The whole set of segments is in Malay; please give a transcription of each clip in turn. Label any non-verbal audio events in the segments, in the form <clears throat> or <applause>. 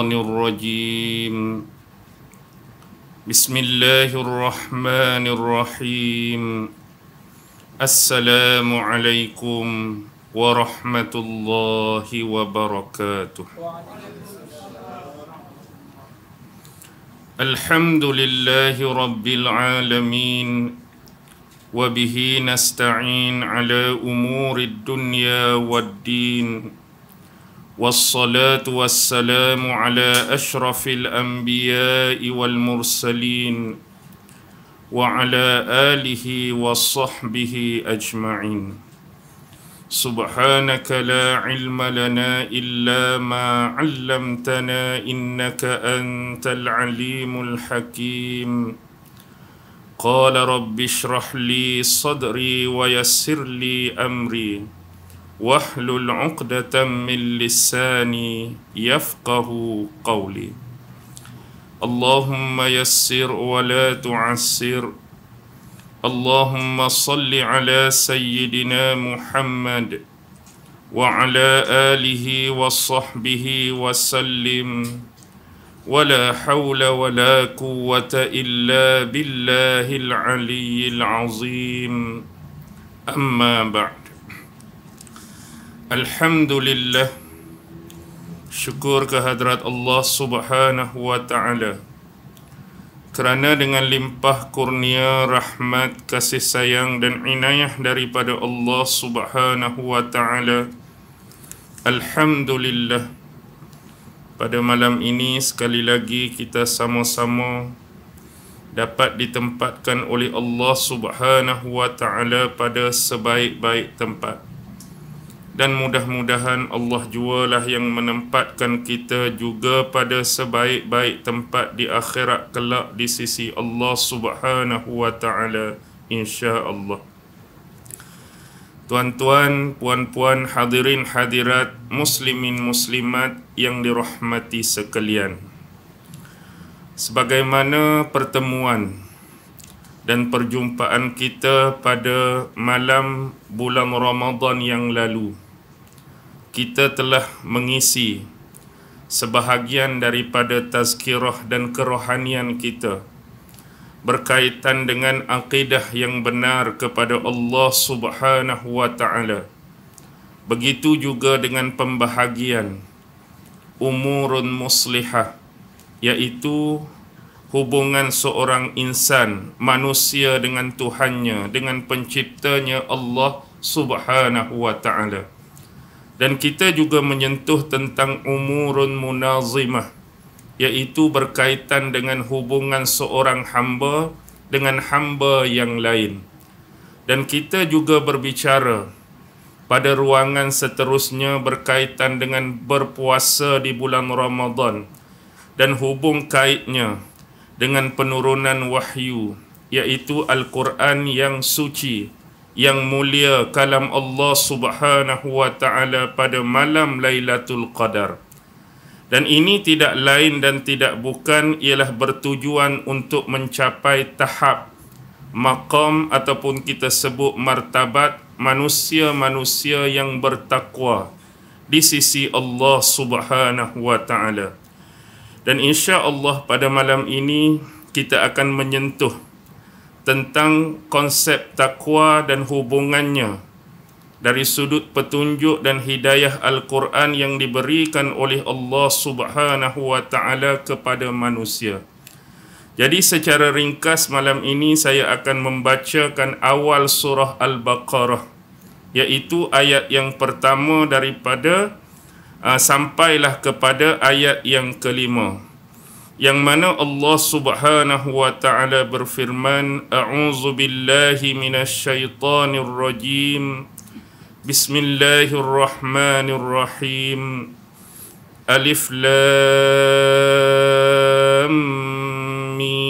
الشيطان الرجيم بسم الله الرحمن الرحيم السلام عليكم ورحمة الله وبركاته الحمد لله رب العالمين وبه نستعين على أمور الدنيا والدين والصلاة والسلام على أشرف الأنبياء والمرسلين وعلى آله وصحبه أجمعين سبحانك لا علم لنا إلا ما علمتنا إنك أنت العليم الحكيم قال رب اشرح لي صدري ويسر لي أمري واحلل عقدة من لساني يفقه قولي اللهم يسر ولا تعسر اللهم صل على سيدنا محمد وعلى آله وصحبه وسلم ولا حول ولا قوة إلا بالله العلي العظيم أما بعد Alhamdulillah Syukur kehadrat Allah subhanahu wa ta'ala Kerana dengan limpah kurnia, rahmat, kasih sayang dan inayah daripada Allah subhanahu wa ta'ala Alhamdulillah Pada malam ini sekali lagi kita sama-sama dapat ditempatkan oleh Allah Subhanahu wa taala pada sebaik-baik tempat dan mudah-mudahan Allah jualah yang menempatkan kita juga pada sebaik-baik tempat di akhirat kelak di sisi Allah Subhanahu wa taala insya-Allah. Tuan-tuan, puan-puan, hadirin hadirat, muslimin muslimat yang dirahmati sekalian. Sebagaimana pertemuan dan perjumpaan kita pada malam bulan Ramadan yang lalu kita telah mengisi sebahagian daripada tazkirah dan kerohanian kita berkaitan dengan akidah yang benar kepada Allah Subhanahu wa taala begitu juga dengan pembahagian umurun muslihah iaitu hubungan seorang insan manusia dengan Tuhannya dengan penciptanya Allah Subhanahu wa taala dan kita juga menyentuh tentang umurun munazimah iaitu berkaitan dengan hubungan seorang hamba dengan hamba yang lain dan kita juga berbicara pada ruangan seterusnya berkaitan dengan berpuasa di bulan Ramadan dan hubung kaitnya dengan penurunan wahyu iaitu al-Quran yang suci yang mulia kalam Allah Subhanahu wa taala pada malam Lailatul Qadar dan ini tidak lain dan tidak bukan ialah bertujuan untuk mencapai tahap maqam ataupun kita sebut martabat manusia-manusia yang bertakwa di sisi Allah Subhanahu wa taala dan insya Allah pada malam ini kita akan menyentuh tentang konsep takwa dan hubungannya dari sudut petunjuk dan hidayah Al-Quran yang diberikan oleh Allah Subhanahu wa taala kepada manusia. Jadi secara ringkas malam ini saya akan membacakan awal surah Al-Baqarah iaitu ayat yang pertama daripada uh, sampailah kepada ayat yang kelima yang mana Allah Subhanahu wa taala berfirman a'udzu billahi minasyaitonir rajim bismillahirrahmanirrahim alif lam mim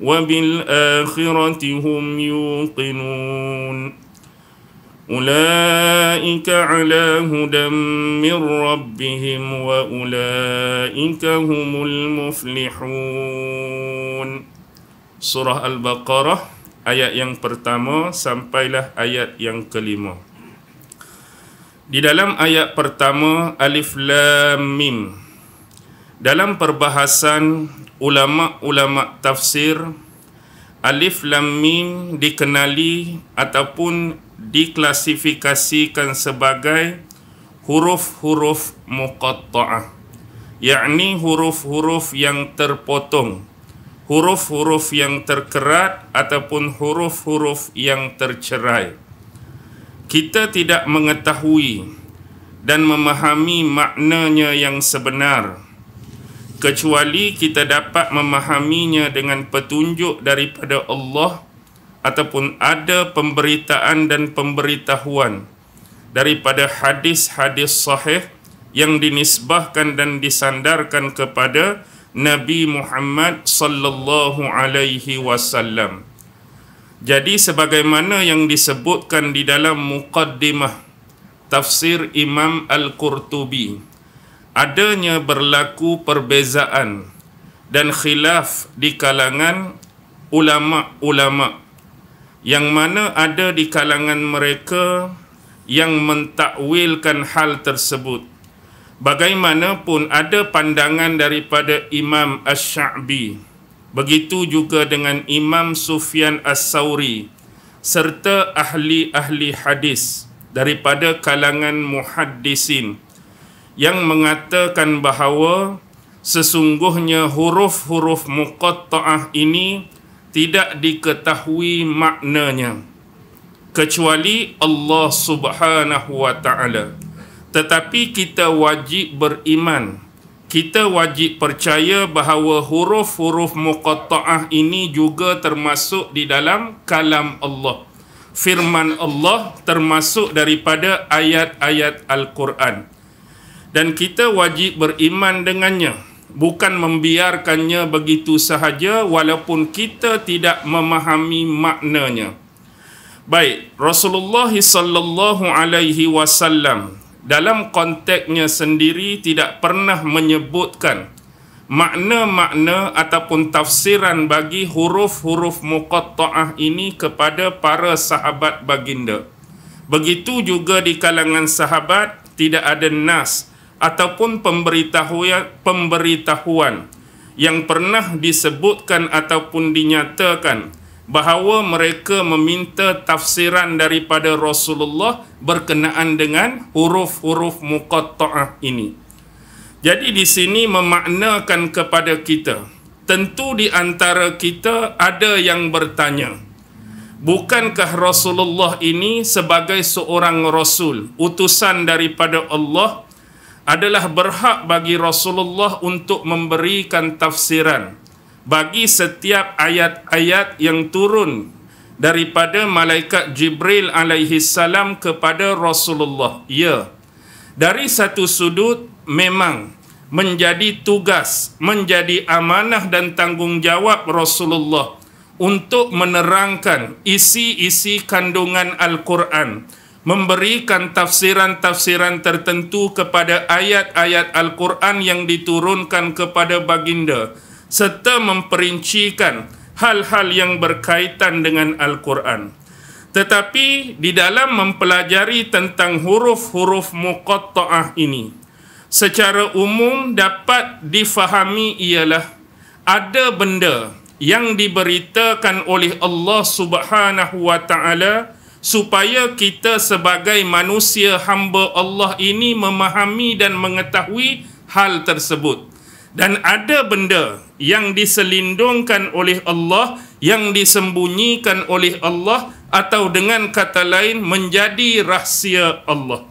وبالآخرة هم يوقنون أولئك على هدى من ربهم وأولئك هم المفلحون سورة البقرة ayat yang pertama sampailah ayat yang kelima. Di dalam ayat pertama, Alif Lam Mim. Dalam perbahasan ulama-ulama tafsir Alif Lam Mim dikenali ataupun diklasifikasikan sebagai huruf-huruf muqatta'ah yakni huruf-huruf yang terpotong huruf-huruf yang terkerat ataupun huruf-huruf yang tercerai kita tidak mengetahui dan memahami maknanya yang sebenar kecuali kita dapat memahaminya dengan petunjuk daripada Allah ataupun ada pemberitaan dan pemberitahuan daripada hadis-hadis sahih yang dinisbahkan dan disandarkan kepada Nabi Muhammad sallallahu alaihi wasallam. Jadi sebagaimana yang disebutkan di dalam muqaddimah tafsir Imam Al-Qurtubi adanya berlaku perbezaan dan khilaf di kalangan ulama-ulama yang mana ada di kalangan mereka yang mentakwilkan hal tersebut bagaimanapun ada pandangan daripada Imam Ash-Sha'bi begitu juga dengan Imam Sufyan As-Sawri serta ahli-ahli hadis daripada kalangan muhaddisin yang mengatakan bahawa sesungguhnya huruf-huruf muqatta'ah ini tidak diketahui maknanya kecuali Allah Subhanahu wa taala tetapi kita wajib beriman kita wajib percaya bahawa huruf-huruf muqatta'ah ini juga termasuk di dalam kalam Allah firman Allah termasuk daripada ayat-ayat al-Quran dan kita wajib beriman dengannya bukan membiarkannya begitu sahaja walaupun kita tidak memahami maknanya baik Rasulullah sallallahu alaihi wasallam dalam konteksnya sendiri tidak pernah menyebutkan makna-makna ataupun tafsiran bagi huruf-huruf muqatta'ah ini kepada para sahabat baginda begitu juga di kalangan sahabat tidak ada nas ataupun pemberitahuan pemberitahuan yang pernah disebutkan ataupun dinyatakan bahawa mereka meminta tafsiran daripada Rasulullah berkenaan dengan huruf-huruf muqatta'ah ini. Jadi di sini memaknakan kepada kita, tentu di antara kita ada yang bertanya, bukankah Rasulullah ini sebagai seorang Rasul, utusan daripada Allah adalah berhak bagi Rasulullah untuk memberikan tafsiran bagi setiap ayat-ayat yang turun daripada malaikat Jibril alaihi salam kepada Rasulullah. Ya. Dari satu sudut memang menjadi tugas, menjadi amanah dan tanggungjawab Rasulullah untuk menerangkan isi-isi kandungan Al-Quran memberikan tafsiran-tafsiran tertentu kepada ayat-ayat Al-Quran yang diturunkan kepada baginda serta memperincikan hal-hal yang berkaitan dengan Al-Quran. Tetapi di dalam mempelajari tentang huruf-huruf muqatta'ah ini, secara umum dapat difahami ialah ada benda yang diberitakan oleh Allah Subhanahu wa taala supaya kita sebagai manusia hamba Allah ini memahami dan mengetahui hal tersebut dan ada benda yang diselindungkan oleh Allah yang disembunyikan oleh Allah atau dengan kata lain menjadi rahsia Allah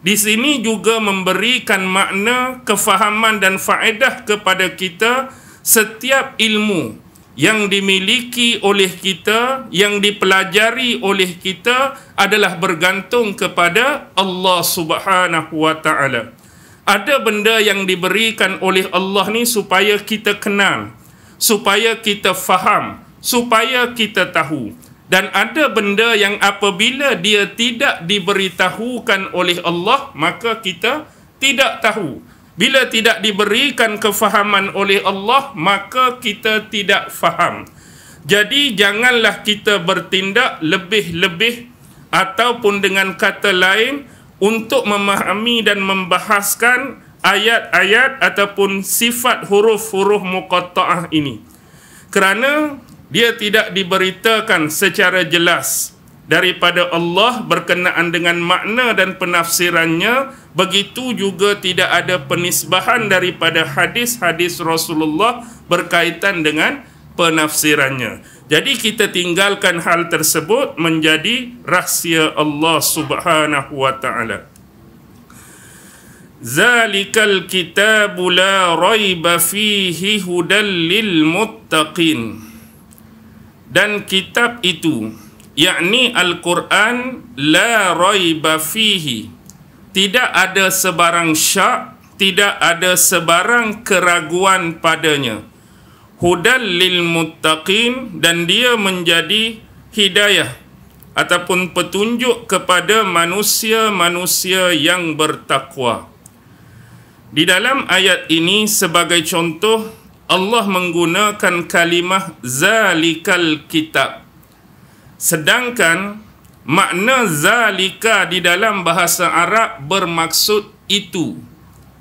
di sini juga memberikan makna kefahaman dan faedah kepada kita setiap ilmu yang dimiliki oleh kita yang dipelajari oleh kita adalah bergantung kepada Allah Subhanahu wa taala. Ada benda yang diberikan oleh Allah ni supaya kita kenal, supaya kita faham, supaya kita tahu. Dan ada benda yang apabila dia tidak diberitahukan oleh Allah maka kita tidak tahu. Bila tidak diberikan kefahaman oleh Allah, maka kita tidak faham. Jadi janganlah kita bertindak lebih-lebih ataupun dengan kata lain untuk memahami dan membahaskan ayat-ayat ataupun sifat huruf-huruf muqatta'ah ini. Kerana dia tidak diberitakan secara jelas daripada Allah berkenaan dengan makna dan penafsirannya begitu juga tidak ada penisbahan daripada hadis-hadis Rasulullah berkaitan dengan penafsirannya jadi kita tinggalkan hal tersebut menjadi rahsia Allah Subhanahu wa taala Zalikal kitab la raiba fihi hudal lil muttaqin dan kitab itu yakni al-Quran la raiba fihi tidak ada sebarang syak tidak ada sebarang keraguan padanya hudal lil muttaqin dan dia menjadi hidayah ataupun petunjuk kepada manusia-manusia yang bertakwa di dalam ayat ini sebagai contoh Allah menggunakan kalimah zalikal kitab Sedangkan makna zalika di dalam bahasa Arab bermaksud itu.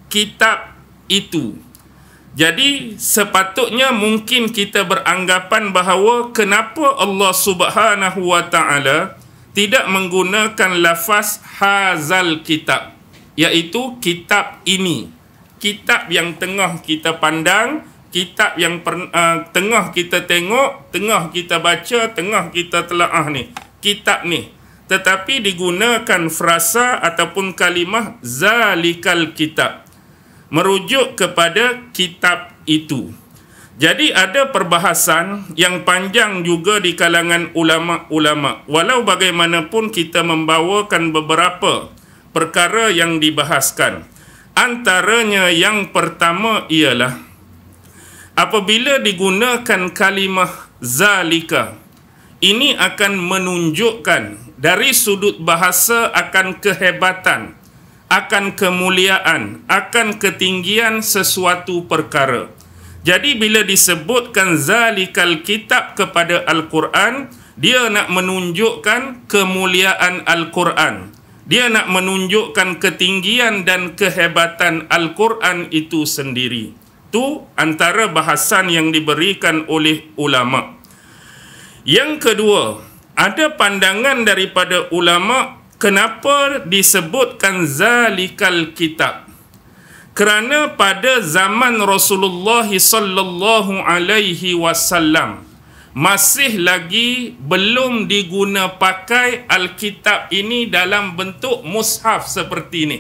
Kitab itu. Jadi sepatutnya mungkin kita beranggapan bahawa kenapa Allah Subhanahu Wa Taala tidak menggunakan lafaz hazal kitab iaitu kitab ini kitab yang tengah kita pandang kitab yang per, uh, eh, tengah kita tengok, tengah kita baca, tengah kita telaah ni, kitab ni. Tetapi digunakan frasa ataupun kalimah zalikal kitab. Merujuk kepada kitab itu. Jadi ada perbahasan yang panjang juga di kalangan ulama-ulama. Walau bagaimanapun kita membawakan beberapa perkara yang dibahaskan. Antaranya yang pertama ialah apabila digunakan kalimah zalika ini akan menunjukkan dari sudut bahasa akan kehebatan akan kemuliaan akan ketinggian sesuatu perkara jadi bila disebutkan zalikal kitab kepada al-Quran dia nak menunjukkan kemuliaan al-Quran dia nak menunjukkan ketinggian dan kehebatan al-Quran itu sendiri itu antara bahasan yang diberikan oleh ulama. Yang kedua, ada pandangan daripada ulama kenapa disebutkan zalikal kitab? Kerana pada zaman Rasulullah sallallahu alaihi wasallam masih lagi belum diguna pakai alkitab ini dalam bentuk mushaf seperti ini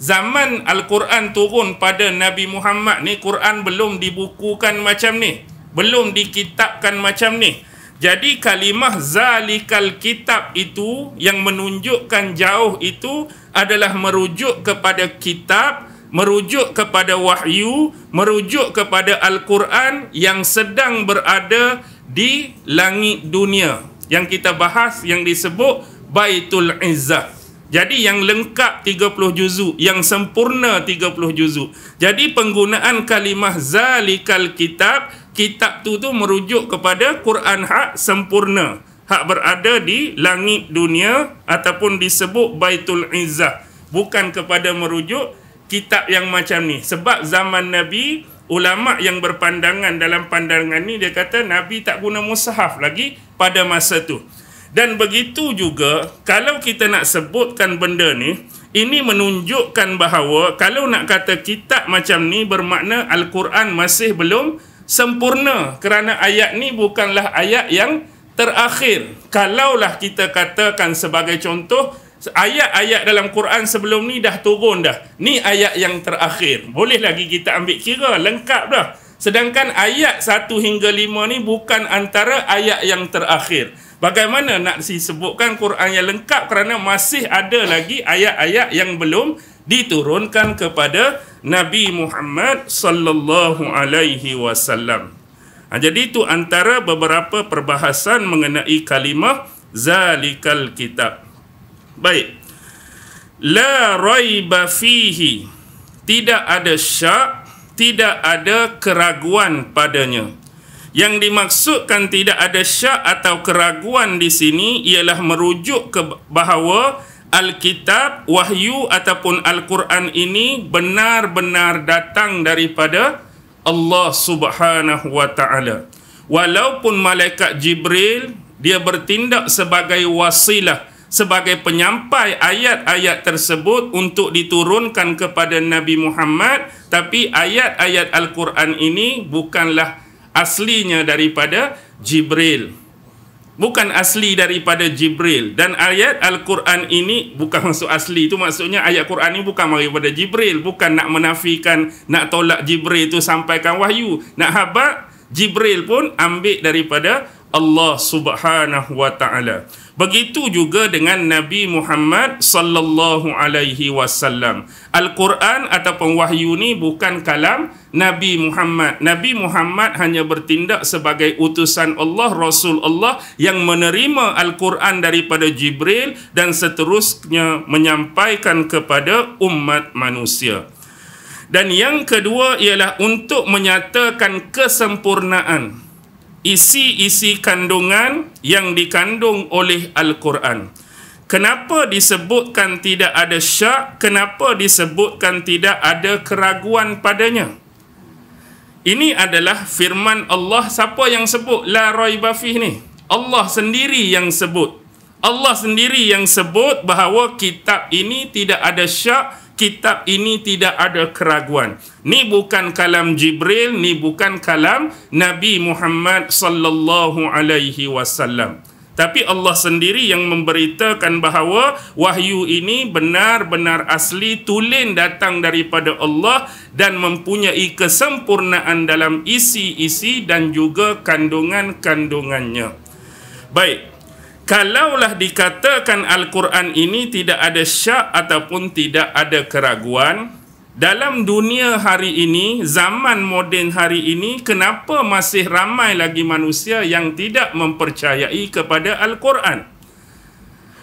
zaman Al-Quran turun pada Nabi Muhammad ni Quran belum dibukukan macam ni belum dikitabkan macam ni jadi kalimah zalikal kitab itu yang menunjukkan jauh itu adalah merujuk kepada kitab merujuk kepada wahyu merujuk kepada Al-Quran yang sedang berada di langit dunia yang kita bahas yang disebut Baitul Izzah jadi yang lengkap 30 juzuk, yang sempurna 30 juzuk. Jadi penggunaan kalimah zalikal kitab, kitab tu tu merujuk kepada Quran hak sempurna. Hak berada di langit dunia ataupun disebut Baitul Izzah. Bukan kepada merujuk kitab yang macam ni. Sebab zaman Nabi, ulama' yang berpandangan dalam pandangan ni, dia kata Nabi tak guna mushaf lagi pada masa tu. Dan begitu juga kalau kita nak sebutkan benda ni ini menunjukkan bahawa kalau nak kata kitab macam ni bermakna Al-Quran masih belum sempurna kerana ayat ni bukanlah ayat yang terakhir. Kalaulah kita katakan sebagai contoh ayat-ayat dalam Quran sebelum ni dah turun dah. Ni ayat yang terakhir. Boleh lagi kita ambil kira lengkap dah. Sedangkan ayat 1 hingga 5 ni bukan antara ayat yang terakhir bagaimana nak disebutkan Quran yang lengkap kerana masih ada lagi ayat-ayat yang belum diturunkan kepada Nabi Muhammad sallallahu alaihi wasallam. Ha, jadi itu antara beberapa perbahasan mengenai kalimah zalikal kitab. Baik. La raiba fihi. Tidak ada syak, tidak ada keraguan padanya. Yang dimaksudkan tidak ada syak atau keraguan di sini ialah merujuk ke bahawa Alkitab, Wahyu ataupun Al-Quran ini benar-benar datang daripada Allah Subhanahu Wa Taala. Walaupun malaikat Jibril dia bertindak sebagai wasilah sebagai penyampai ayat-ayat tersebut untuk diturunkan kepada Nabi Muhammad tapi ayat-ayat Al-Quran ini bukanlah aslinya daripada Jibril bukan asli daripada Jibril dan ayat Al-Quran ini bukan maksud asli itu maksudnya ayat Quran ini bukan daripada Jibril bukan nak menafikan nak tolak Jibril itu sampaikan wahyu nak habak Jibril pun ambil daripada Allah Subhanahu wa taala. Begitu juga dengan Nabi Muhammad sallallahu alaihi wasallam. Al-Quran ataupun wahyu ni bukan kalam Nabi Muhammad. Nabi Muhammad hanya bertindak sebagai utusan Allah Rasul Allah yang menerima Al-Quran daripada Jibril dan seterusnya menyampaikan kepada umat manusia. Dan yang kedua ialah untuk menyatakan kesempurnaan isi-isi kandungan yang dikandung oleh Al-Quran. Kenapa disebutkan tidak ada syak? Kenapa disebutkan tidak ada keraguan padanya? Ini adalah firman Allah siapa yang sebut la raiba fih ni? Allah sendiri yang sebut. Allah sendiri yang sebut bahawa kitab ini tidak ada syak, kitab ini tidak ada keraguan. Ni bukan kalam Jibril, ni bukan kalam Nabi Muhammad sallallahu alaihi wasallam. Tapi Allah sendiri yang memberitakan bahawa wahyu ini benar-benar asli tulen datang daripada Allah dan mempunyai kesempurnaan dalam isi-isi dan juga kandungan-kandungannya. Baik, kalaulah dikatakan Al-Quran ini tidak ada syak ataupun tidak ada keraguan dalam dunia hari ini, zaman moden hari ini, kenapa masih ramai lagi manusia yang tidak mempercayai kepada Al-Quran?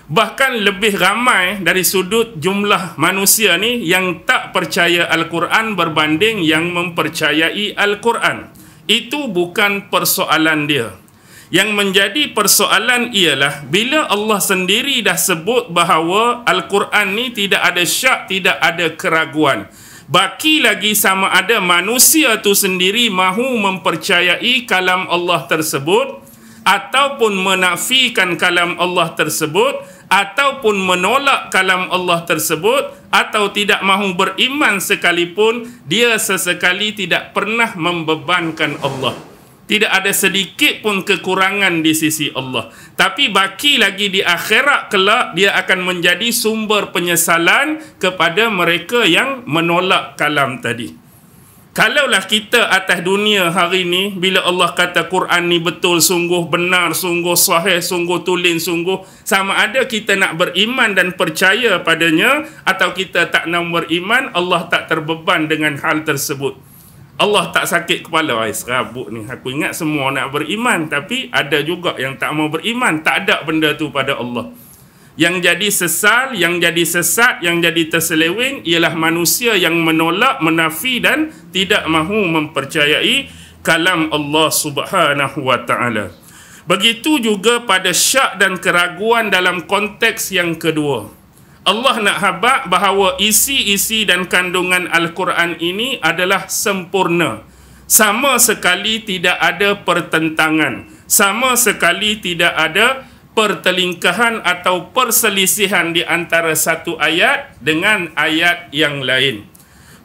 Bahkan lebih ramai dari sudut jumlah manusia ni yang tak percaya Al-Quran berbanding yang mempercayai Al-Quran. Itu bukan persoalan dia. Yang menjadi persoalan ialah bila Allah sendiri dah sebut bahawa Al-Quran ni tidak ada syak, tidak ada keraguan. Baki lagi sama ada manusia tu sendiri mahu mempercayai kalam Allah tersebut ataupun menafikan kalam Allah tersebut ataupun menolak kalam Allah tersebut atau tidak mahu beriman sekalipun dia sesekali tidak pernah membebankan Allah tidak ada sedikit pun kekurangan di sisi Allah tapi baki lagi di akhirat kelak dia akan menjadi sumber penyesalan kepada mereka yang menolak kalam tadi kalaulah kita atas dunia hari ini bila Allah kata Quran ni betul sungguh benar sungguh sahih sungguh tulen sungguh sama ada kita nak beriman dan percaya padanya atau kita tak nak beriman Allah tak terbeban dengan hal tersebut Allah tak sakit kepala ai serabut ni aku ingat semua nak beriman tapi ada juga yang tak mau beriman tak ada benda tu pada Allah yang jadi sesal yang jadi sesat yang jadi terselewing ialah manusia yang menolak menafi dan tidak mahu mempercayai kalam Allah Subhanahu wa taala begitu juga pada syak dan keraguan dalam konteks yang kedua Allah nak habak bahawa isi-isi dan kandungan Al-Quran ini adalah sempurna. Sama sekali tidak ada pertentangan. Sama sekali tidak ada pertelingkahan atau perselisihan di antara satu ayat dengan ayat yang lain.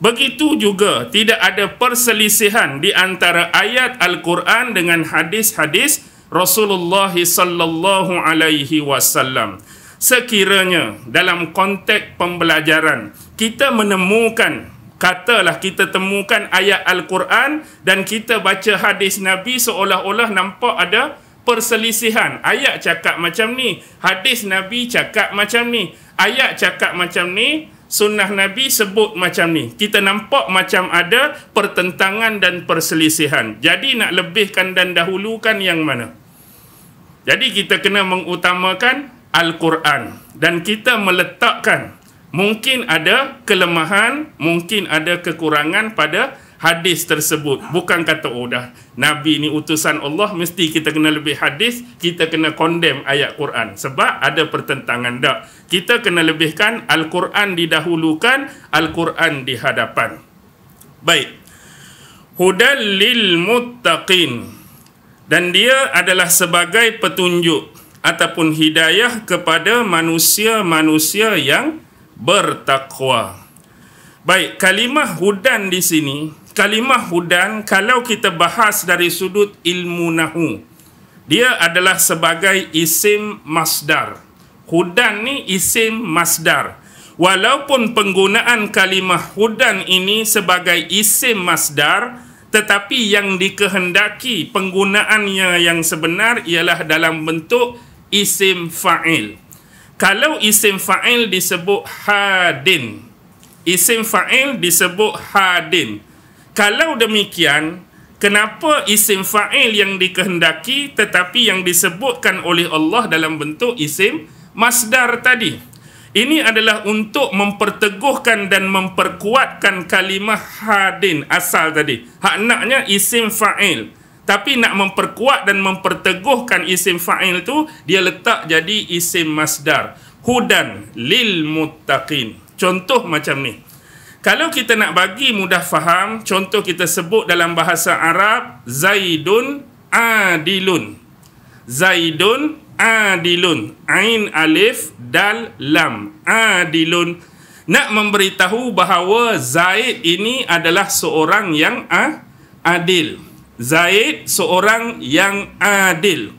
Begitu juga tidak ada perselisihan di antara ayat Al-Quran dengan hadis-hadis Rasulullah sallallahu alaihi wasallam sekiranya dalam konteks pembelajaran kita menemukan katalah kita temukan ayat al-Quran dan kita baca hadis Nabi seolah-olah nampak ada perselisihan ayat cakap macam ni hadis Nabi cakap macam ni ayat cakap macam ni sunnah Nabi sebut macam ni kita nampak macam ada pertentangan dan perselisihan jadi nak lebihkan dan dahulukan yang mana jadi kita kena mengutamakan Al-Quran dan kita meletakkan mungkin ada kelemahan, mungkin ada kekurangan pada hadis tersebut. Bukan kata oh dah Nabi ni utusan Allah mesti kita kena lebih hadis, kita kena condemn ayat Quran sebab ada pertentangan dak. Kita kena lebihkan Al-Quran didahulukan, Al-Quran dihadapan Baik. Hudal lil muttaqin dan dia adalah sebagai petunjuk ataupun hidayah kepada manusia-manusia yang bertakwa. Baik, kalimah hudan di sini, kalimah hudan kalau kita bahas dari sudut ilmu nahu, dia adalah sebagai isim masdar. Hudan ni isim masdar. Walaupun penggunaan kalimah hudan ini sebagai isim masdar, tetapi yang dikehendaki penggunaannya yang sebenar ialah dalam bentuk isim fa'il. Kalau isim fa'il disebut hadin. Isim fa'il disebut hadin. Kalau demikian, kenapa isim fa'il yang dikehendaki tetapi yang disebutkan oleh Allah dalam bentuk isim masdar tadi? Ini adalah untuk memperteguhkan dan memperkuatkan kalimah hadin asal tadi. Hak naknya isim fa'il tapi nak memperkuat dan memperteguhkan isim fa'il tu dia letak jadi isim masdar hudan lil muttaqin contoh macam ni kalau kita nak bagi mudah faham contoh kita sebut dalam bahasa Arab zaidun adilun zaidun adilun ain alif dal lam adilun nak memberitahu bahawa zaid ini adalah seorang yang adil Zaid seorang yang adil.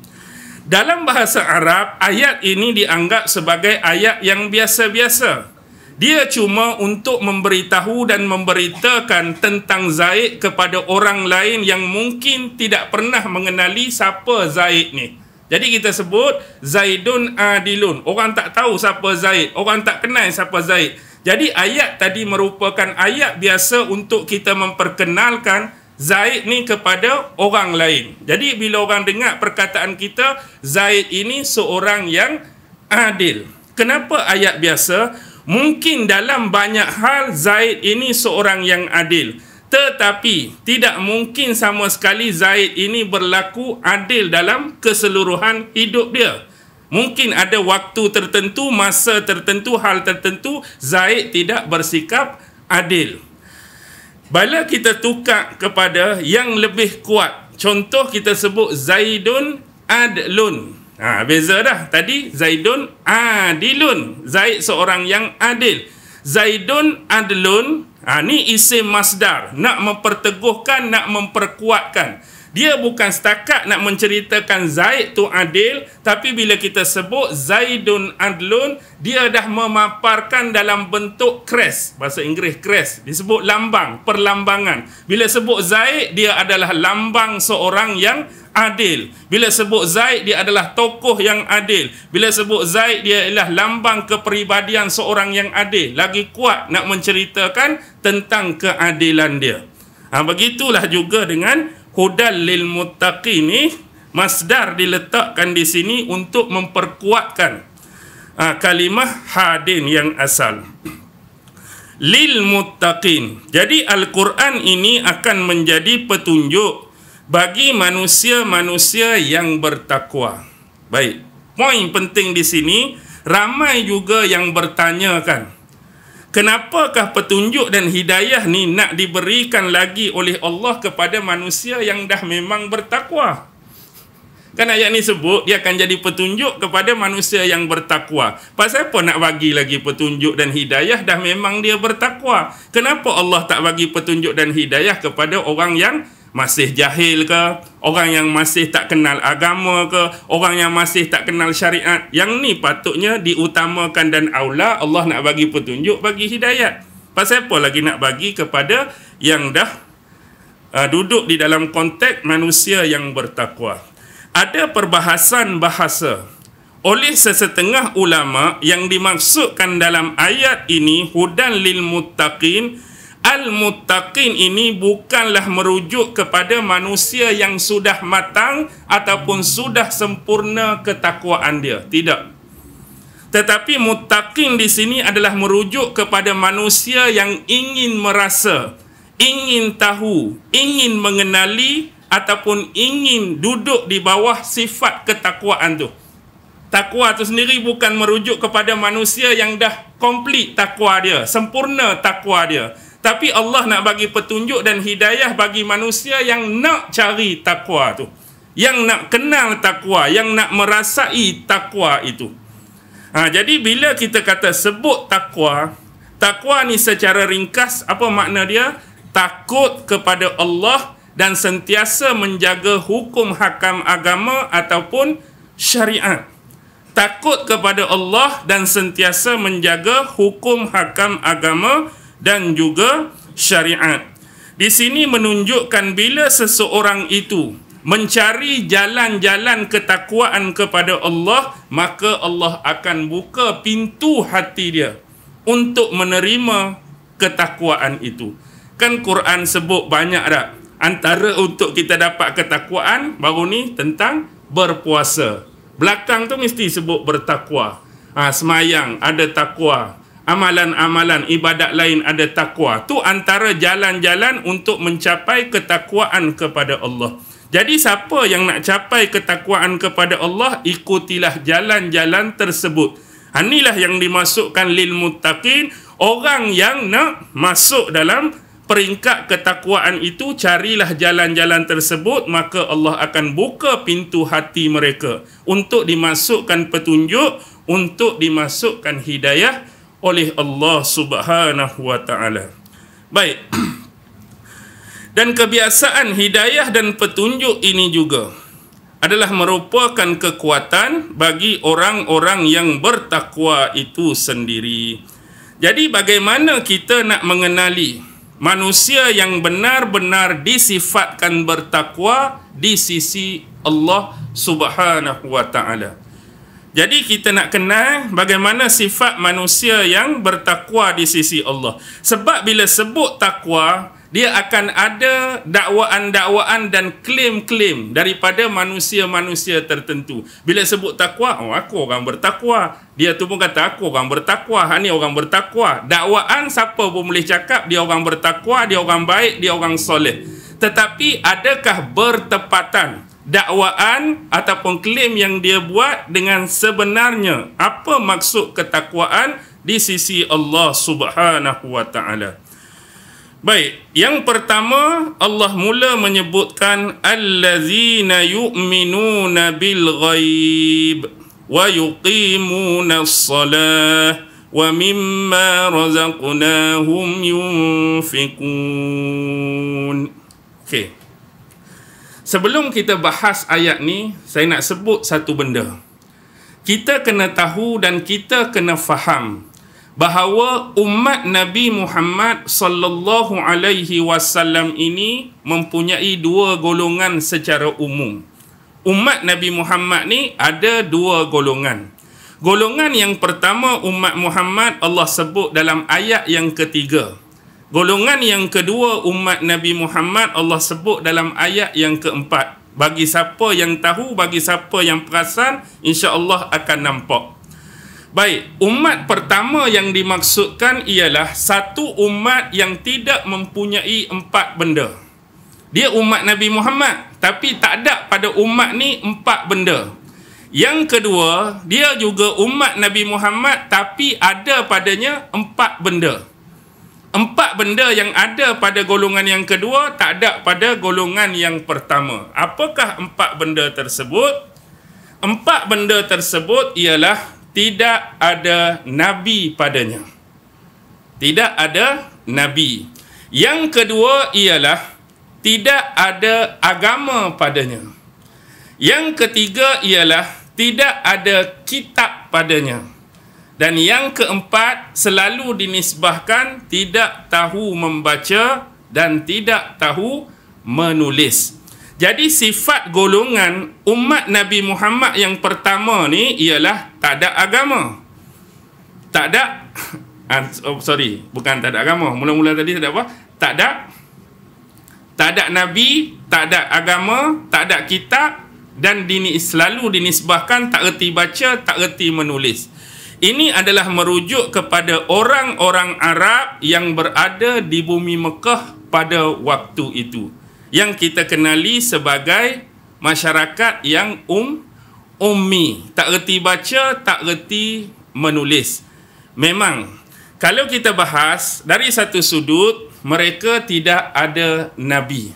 Dalam bahasa Arab, ayat ini dianggap sebagai ayat yang biasa-biasa. Dia cuma untuk memberitahu dan memberitakan tentang Zaid kepada orang lain yang mungkin tidak pernah mengenali siapa Zaid ni. Jadi kita sebut Zaidun Adilun. Orang tak tahu siapa Zaid. Orang tak kenal siapa Zaid. Jadi ayat tadi merupakan ayat biasa untuk kita memperkenalkan Zaid ni kepada orang lain. Jadi bila orang dengar perkataan kita, Zaid ini seorang yang adil. Kenapa ayat biasa? Mungkin dalam banyak hal Zaid ini seorang yang adil. Tetapi tidak mungkin sama sekali Zaid ini berlaku adil dalam keseluruhan hidup dia. Mungkin ada waktu tertentu, masa tertentu, hal tertentu Zaid tidak bersikap adil. Bila kita tukar kepada yang lebih kuat. Contoh kita sebut Zaidun Adlun. Ha, beza dah. Tadi Zaidun Adilun. Zaid seorang yang adil. Zaidun Adlun. Ha, ni isim masdar. Nak memperteguhkan, nak memperkuatkan. Nak memperkuatkan. Dia bukan setakat nak menceritakan Zaid tu adil tapi bila kita sebut Zaidun Adlun dia dah memaparkan dalam bentuk crest bahasa Inggeris crest disebut lambang perlambangan. Bila sebut Zaid dia adalah lambang seorang yang adil. Bila sebut Zaid dia adalah tokoh yang adil. Bila sebut Zaid dia adalah lambang kepribadian seorang yang adil. Lagi kuat nak menceritakan tentang keadilan dia. Ha, begitulah juga dengan hudal lil muttaqi ni masdar diletakkan di sini untuk memperkuatkan uh, kalimah hadin yang asal lil muttaqin jadi al-Quran ini akan menjadi petunjuk bagi manusia-manusia yang bertakwa baik poin penting di sini ramai juga yang bertanyakan kenapakah petunjuk dan hidayah ni nak diberikan lagi oleh Allah kepada manusia yang dah memang bertakwa? Kan ayat ni sebut dia akan jadi petunjuk kepada manusia yang bertakwa. Pasal apa nak bagi lagi petunjuk dan hidayah dah memang dia bertakwa? Kenapa Allah tak bagi petunjuk dan hidayah kepada orang yang bertakwa? masih jahil ke, orang yang masih tak kenal agama ke, orang yang masih tak kenal syariat. Yang ni patutnya diutamakan dan aula Allah nak bagi petunjuk, bagi hidayat. Pasal apa lagi nak bagi kepada yang dah uh, duduk di dalam konteks manusia yang bertakwa. Ada perbahasan bahasa oleh sesetengah ulama yang dimaksudkan dalam ayat ini hudan lil muttaqin Al-Muttaqin ini bukanlah merujuk kepada manusia yang sudah matang ataupun sudah sempurna ketakwaan dia. Tidak. Tetapi Muttaqin di sini adalah merujuk kepada manusia yang ingin merasa, ingin tahu, ingin mengenali ataupun ingin duduk di bawah sifat ketakwaan tu. Takwa itu sendiri bukan merujuk kepada manusia yang dah komplit takwa dia, sempurna Takwa dia tapi Allah nak bagi petunjuk dan hidayah bagi manusia yang nak cari takwa tu yang nak kenal takwa yang nak merasai takwa itu ha, jadi bila kita kata sebut takwa takwa ni secara ringkas apa makna dia takut kepada Allah dan sentiasa menjaga hukum hakam agama ataupun syariat takut kepada Allah dan sentiasa menjaga hukum hakam agama dan juga syariat. Di sini menunjukkan bila seseorang itu mencari jalan-jalan ketakwaan kepada Allah, maka Allah akan buka pintu hati dia untuk menerima ketakwaan itu. Kan Quran sebut banyak dah antara untuk kita dapat ketakwaan baru ni tentang berpuasa. Belakang tu mesti sebut bertakwa. Ha, semayang ada takwa amalan-amalan ibadat lain ada takwa tu antara jalan-jalan untuk mencapai ketakwaan kepada Allah jadi siapa yang nak capai ketakwaan kepada Allah ikutilah jalan-jalan tersebut ha, inilah yang dimasukkan lil muttaqin orang yang nak masuk dalam peringkat ketakwaan itu carilah jalan-jalan tersebut maka Allah akan buka pintu hati mereka untuk dimasukkan petunjuk untuk dimasukkan hidayah oleh Allah Subhanahu wa taala. Baik. <clears throat> Dan kebiasaan hidayah dan petunjuk ini juga adalah merupakan kekuatan bagi orang-orang yang bertakwa itu sendiri. Jadi bagaimana kita nak mengenali manusia yang benar-benar disifatkan bertakwa di sisi Allah Subhanahu wa taala? Jadi kita nak kenal bagaimana sifat manusia yang bertakwa di sisi Allah. Sebab bila sebut takwa, dia akan ada dakwaan-dakwaan dan klaim-klaim daripada manusia-manusia tertentu. Bila sebut takwa, oh aku orang bertakwa. Dia tu pun kata aku orang bertakwa. Ha ni orang bertakwa. Dakwaan siapa pun boleh cakap dia orang bertakwa, dia orang baik, dia orang soleh. Tetapi adakah bertepatan? dakwaan ataupun klaim yang dia buat dengan sebenarnya apa maksud ketakwaan di sisi Allah Subhanahu wa taala Baik, yang pertama Allah mula menyebutkan allazina yu'minuna bil ghaib wa yuqimuna as-salah wa mimma razaqnahum yunfikun. Okey. Sebelum kita bahas ayat ni, saya nak sebut satu benda. Kita kena tahu dan kita kena faham bahawa umat Nabi Muhammad sallallahu alaihi wasallam ini mempunyai dua golongan secara umum. Umat Nabi Muhammad ni ada dua golongan. Golongan yang pertama umat Muhammad Allah sebut dalam ayat yang ketiga. Golongan yang kedua umat Nabi Muhammad Allah sebut dalam ayat yang keempat. Bagi siapa yang tahu, bagi siapa yang perasan, insya-Allah akan nampak. Baik, umat pertama yang dimaksudkan ialah satu umat yang tidak mempunyai empat benda. Dia umat Nabi Muhammad tapi tak ada pada umat ni empat benda. Yang kedua, dia juga umat Nabi Muhammad tapi ada padanya empat benda empat benda yang ada pada golongan yang kedua tak ada pada golongan yang pertama. Apakah empat benda tersebut? Empat benda tersebut ialah tidak ada nabi padanya. Tidak ada nabi. Yang kedua ialah tidak ada agama padanya. Yang ketiga ialah tidak ada kitab padanya. Dan yang keempat, selalu dinisbahkan tidak tahu membaca dan tidak tahu menulis. Jadi sifat golongan umat Nabi Muhammad yang pertama ni ialah tak ada agama. Tak ada, <laughs> ah, oh, sorry, bukan tak ada agama. Mula-mula tadi tak ada apa? Tak ada, tak ada Nabi, tak ada agama, tak ada kitab dan dini, selalu dinisbahkan tak erti baca, tak erti menulis. Ini adalah merujuk kepada orang-orang Arab yang berada di bumi Mekah pada waktu itu yang kita kenali sebagai masyarakat yang um ummi, tak reti baca, tak reti menulis. Memang kalau kita bahas dari satu sudut mereka tidak ada nabi.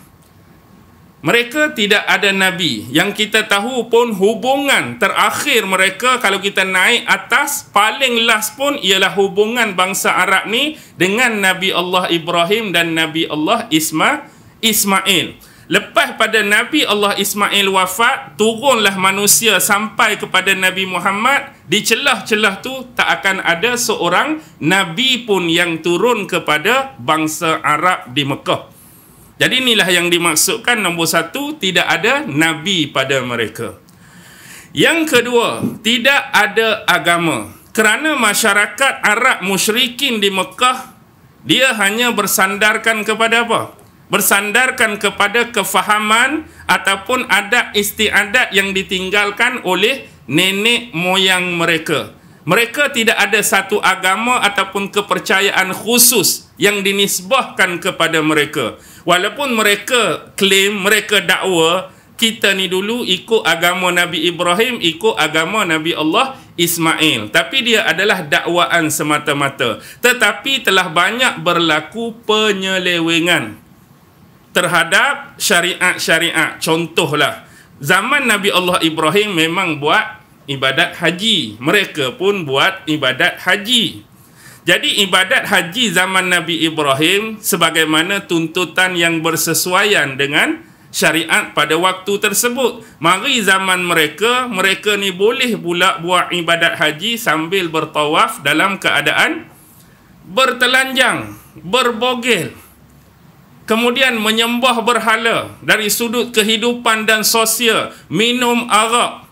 Mereka tidak ada Nabi Yang kita tahu pun hubungan terakhir mereka Kalau kita naik atas Paling last pun ialah hubungan bangsa Arab ni Dengan Nabi Allah Ibrahim dan Nabi Allah Isma, Ismail Lepas pada Nabi Allah Ismail wafat Turunlah manusia sampai kepada Nabi Muhammad Di celah-celah tu tak akan ada seorang Nabi pun yang turun kepada bangsa Arab di Mekah jadi inilah yang dimaksudkan nombor satu, tidak ada Nabi pada mereka. Yang kedua, tidak ada agama. Kerana masyarakat Arab musyrikin di Mekah, dia hanya bersandarkan kepada apa? Bersandarkan kepada kefahaman ataupun adat istiadat yang ditinggalkan oleh nenek moyang mereka. Mereka tidak ada satu agama ataupun kepercayaan khusus yang dinisbahkan kepada mereka. Walaupun mereka klaim mereka dakwa, kita ni dulu ikut agama Nabi Ibrahim, ikut agama Nabi Allah Ismail. Tapi dia adalah dakwaan semata-mata. Tetapi telah banyak berlaku penyelewengan terhadap syariat-syariat. Contohlah, zaman Nabi Allah Ibrahim memang buat ibadat haji. Mereka pun buat ibadat haji. Jadi ibadat haji zaman Nabi Ibrahim sebagaimana tuntutan yang bersesuaian dengan syariat pada waktu tersebut. Mari zaman mereka, mereka ni boleh pula buat ibadat haji sambil bertawaf dalam keadaan bertelanjang, berbogel. Kemudian menyembah berhala dari sudut kehidupan dan sosial, minum arak,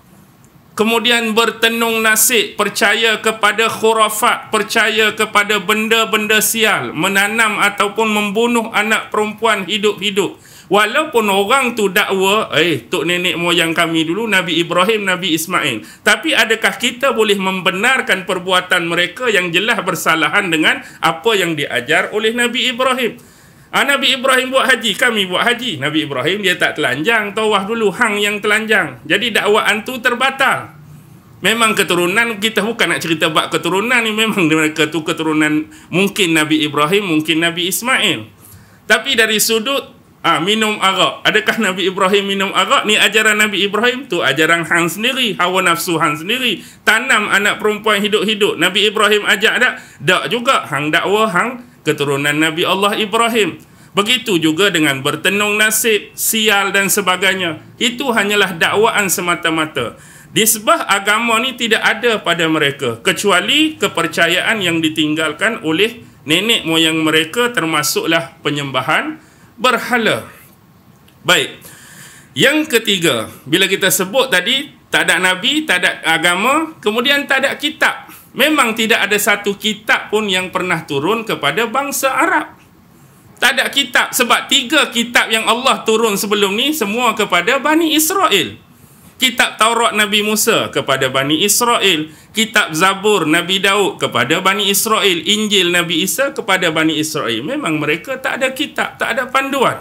kemudian bertenung nasib percaya kepada khurafat percaya kepada benda-benda sial menanam ataupun membunuh anak perempuan hidup-hidup walaupun orang tu dakwa eh tok nenek moyang kami dulu Nabi Ibrahim Nabi Ismail tapi adakah kita boleh membenarkan perbuatan mereka yang jelas bersalahan dengan apa yang diajar oleh Nabi Ibrahim Ah, Nabi Ibrahim buat haji, kami buat haji. Nabi Ibrahim dia tak telanjang, tawah dulu, hang yang telanjang. Jadi dakwaan tu terbatal. Memang keturunan, kita bukan nak cerita bab keturunan ni, memang <laughs> mereka tu keturunan mungkin Nabi Ibrahim, mungkin Nabi Ismail. Tapi dari sudut, ah, minum arak. Adakah Nabi Ibrahim minum arak? Ni ajaran Nabi Ibrahim tu, ajaran hang sendiri, hawa nafsu hang sendiri. Tanam anak perempuan hidup-hidup. Nabi Ibrahim ajak tak? dak juga. Hang dakwa, hang keturunan Nabi Allah Ibrahim. Begitu juga dengan bertenung nasib, sial dan sebagainya. Itu hanyalah dakwaan semata-mata. Disbah agama ni tidak ada pada mereka kecuali kepercayaan yang ditinggalkan oleh nenek moyang mereka termasuklah penyembahan berhala. Baik. Yang ketiga, bila kita sebut tadi tak ada nabi, tak ada agama, kemudian tak ada kitab. Memang tidak ada satu kitab pun yang pernah turun kepada bangsa Arab. Tak ada kitab sebab tiga kitab yang Allah turun sebelum ni semua kepada Bani Israel. Kitab Taurat Nabi Musa kepada Bani Israel, kitab Zabur Nabi Daud kepada Bani Israel, Injil Nabi Isa kepada Bani Israel. Memang mereka tak ada kitab, tak ada panduan.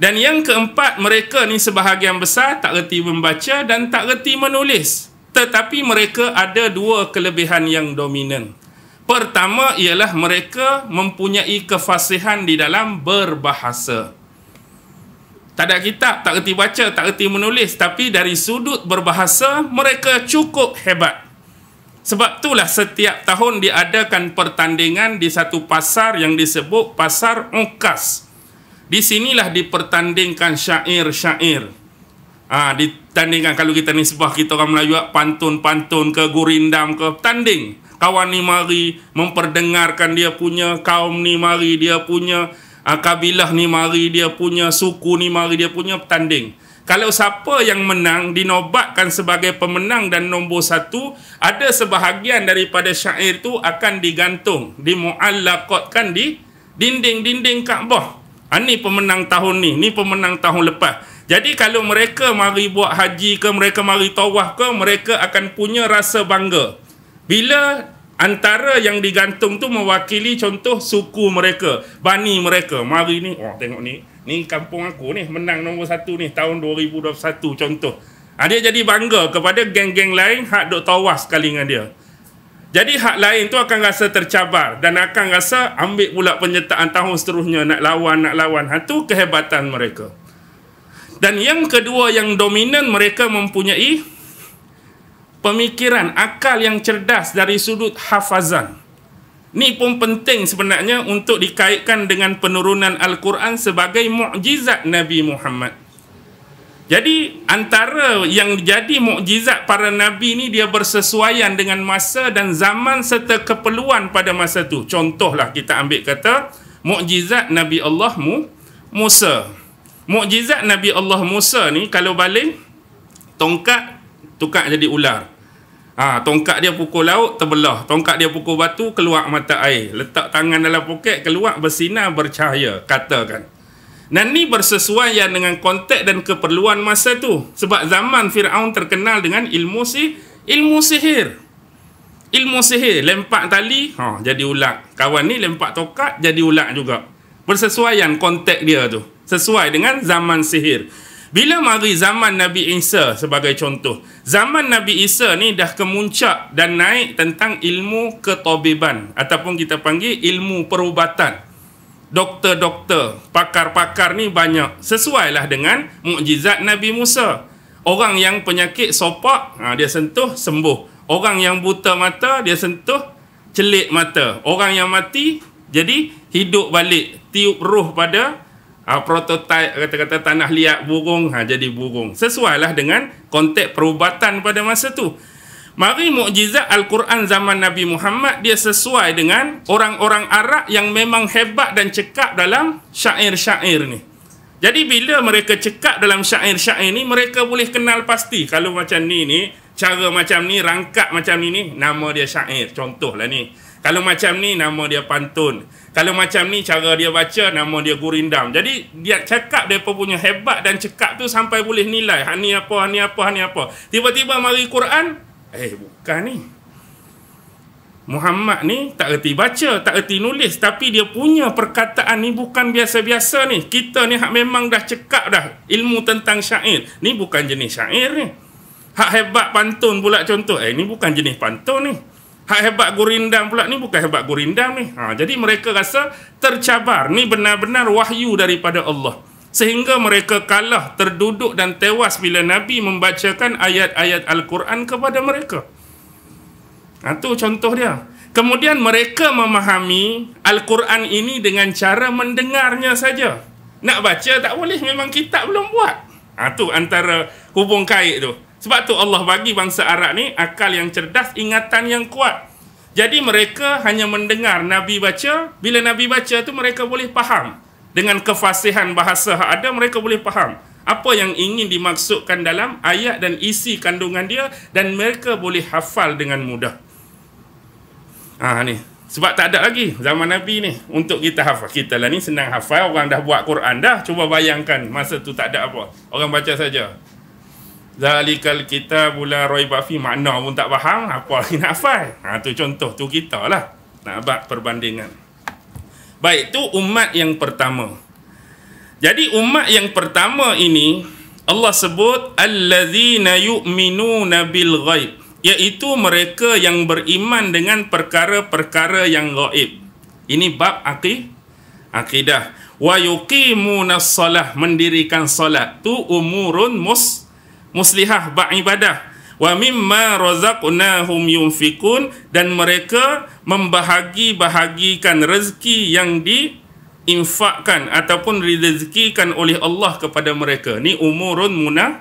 Dan yang keempat, mereka ni sebahagian besar tak reti membaca dan tak reti menulis tetapi mereka ada dua kelebihan yang dominan. Pertama ialah mereka mempunyai kefasihan di dalam berbahasa. Tak ada kitab, tak erti baca, tak erti menulis. Tapi dari sudut berbahasa, mereka cukup hebat. Sebab itulah setiap tahun diadakan pertandingan di satu pasar yang disebut Pasar Ukas. Di sinilah dipertandingkan syair-syair. Ah ha, ditandingkan kalau kita ni sebah kita orang Melayu ah, pantun-pantun ke gurindam ke tanding kawan ni mari memperdengarkan dia punya kaum ni mari dia punya uh, kabilah ni mari dia punya suku ni mari dia punya tanding kalau siapa yang menang dinobatkan sebagai pemenang dan nombor satu ada sebahagian daripada syair tu akan digantung dimuallakotkan di dinding-dinding Kaabah ha, ni pemenang tahun ni ni pemenang tahun lepas jadi kalau mereka mari buat haji ke, mereka mari tawaf ke, mereka akan punya rasa bangga. Bila antara yang digantung tu mewakili contoh suku mereka, bani mereka. Mari ni, oh tengok ni, ni kampung aku ni menang nombor satu ni tahun 2021 contoh. Ha, dia jadi bangga kepada geng-geng lain hak duk tawaf sekali dengan dia. Jadi hak lain tu akan rasa tercabar dan akan rasa ambil pula penyertaan tahun seterusnya nak lawan, nak lawan. Itu ha, tu kehebatan mereka. Dan yang kedua yang dominan mereka mempunyai pemikiran, akal yang cerdas dari sudut hafazan. Ini pun penting sebenarnya untuk dikaitkan dengan penurunan Al-Quran sebagai mukjizat Nabi Muhammad. Jadi antara yang jadi mukjizat para nabi ini dia bersesuaian dengan masa dan zaman serta keperluan pada masa itu. Contohlah kita ambil kata mukjizat Nabi Allah Musa. Mukjizat Nabi Allah Musa ni kalau baling tongkat tukar jadi ular. Ha, tongkat dia pukul laut terbelah, tongkat dia pukul batu keluar mata air, letak tangan dalam poket keluar bersinar bercahaya, katakan. Dan ni bersesuaian dengan konteks dan keperluan masa tu sebab zaman Firaun terkenal dengan ilmu si ilmu sihir. Ilmu sihir lempak tali, ha jadi ular. Kawan ni lempak tokat jadi ular juga bersesuaian konteks dia tu sesuai dengan zaman sihir bila mari zaman Nabi Isa sebagai contoh zaman Nabi Isa ni dah kemuncak dan naik tentang ilmu ketobiban ataupun kita panggil ilmu perubatan doktor-doktor pakar-pakar ni banyak sesuailah dengan mukjizat Nabi Musa orang yang penyakit sopak ha, dia sentuh sembuh orang yang buta mata dia sentuh celik mata orang yang mati jadi hidup balik tiup roh pada ha, ah, prototip kata-kata tanah liat burung ha, jadi burung sesuailah dengan konteks perubatan pada masa tu mari mukjizat Al-Quran zaman Nabi Muhammad dia sesuai dengan orang-orang Arab yang memang hebat dan cekap dalam syair-syair ni jadi bila mereka cekap dalam syair-syair ni mereka boleh kenal pasti kalau macam ni ni cara macam ni rangkap macam ni ni nama dia syair contohlah ni kalau macam ni nama dia pantun kalau macam ni cara dia baca nama dia gurindam jadi dia cakap dia punya hebat dan cekap tu sampai boleh nilai ha ni apa ha ni apa ha ni apa tiba-tiba mari Quran eh bukan ni Muhammad ni tak erti baca, tak erti nulis tapi dia punya perkataan ni bukan biasa-biasa ni. Kita ni hak memang dah cekap dah ilmu tentang syair. Ni bukan jenis syair ni. Hak hebat pantun pula contoh. Eh ni bukan jenis pantun ni. Hak hebat Gurindam pula ni bukan hebat Gurindam ni. Ha, jadi mereka rasa tercabar. Ni benar-benar wahyu daripada Allah. Sehingga mereka kalah, terduduk dan tewas bila Nabi membacakan ayat-ayat Al-Quran kepada mereka. Itu ha, contoh dia. Kemudian mereka memahami Al-Quran ini dengan cara mendengarnya saja. Nak baca tak boleh, memang kitab belum buat. Itu ha, antara hubung kait tu. Sebab tu Allah bagi bangsa Arab ni akal yang cerdas, ingatan yang kuat. Jadi mereka hanya mendengar Nabi baca, bila Nabi baca tu mereka boleh faham. Dengan kefasihan bahasa yang ada, mereka boleh faham. Apa yang ingin dimaksudkan dalam ayat dan isi kandungan dia dan mereka boleh hafal dengan mudah. Ah ha, ni. Sebab tak ada lagi zaman Nabi ni untuk kita hafal. Kita lah ni senang hafal. Orang dah buat Quran dah. Cuba bayangkan masa tu tak ada apa. Orang baca saja. Zalikal kita bula Roy bafi makna pun tak faham apa lagi <laughs> nak faham. Ha tu contoh tu kita lah. Nak buat perbandingan. Baik tu umat yang pertama. Jadi umat yang pertama ini Allah sebut allazina yu'minuna bil ghaib iaitu mereka yang beriman dengan perkara-perkara yang gaib. Ini bab aqidah akidah wa yuqimuna salah mendirikan salat tu umurun mus muslihah bak ibadah wa mimma razaqnahum yunfikun dan mereka membahagi-bahagikan rezeki yang di infakkan ataupun rezekikan oleh Allah kepada mereka. Ni umurun munah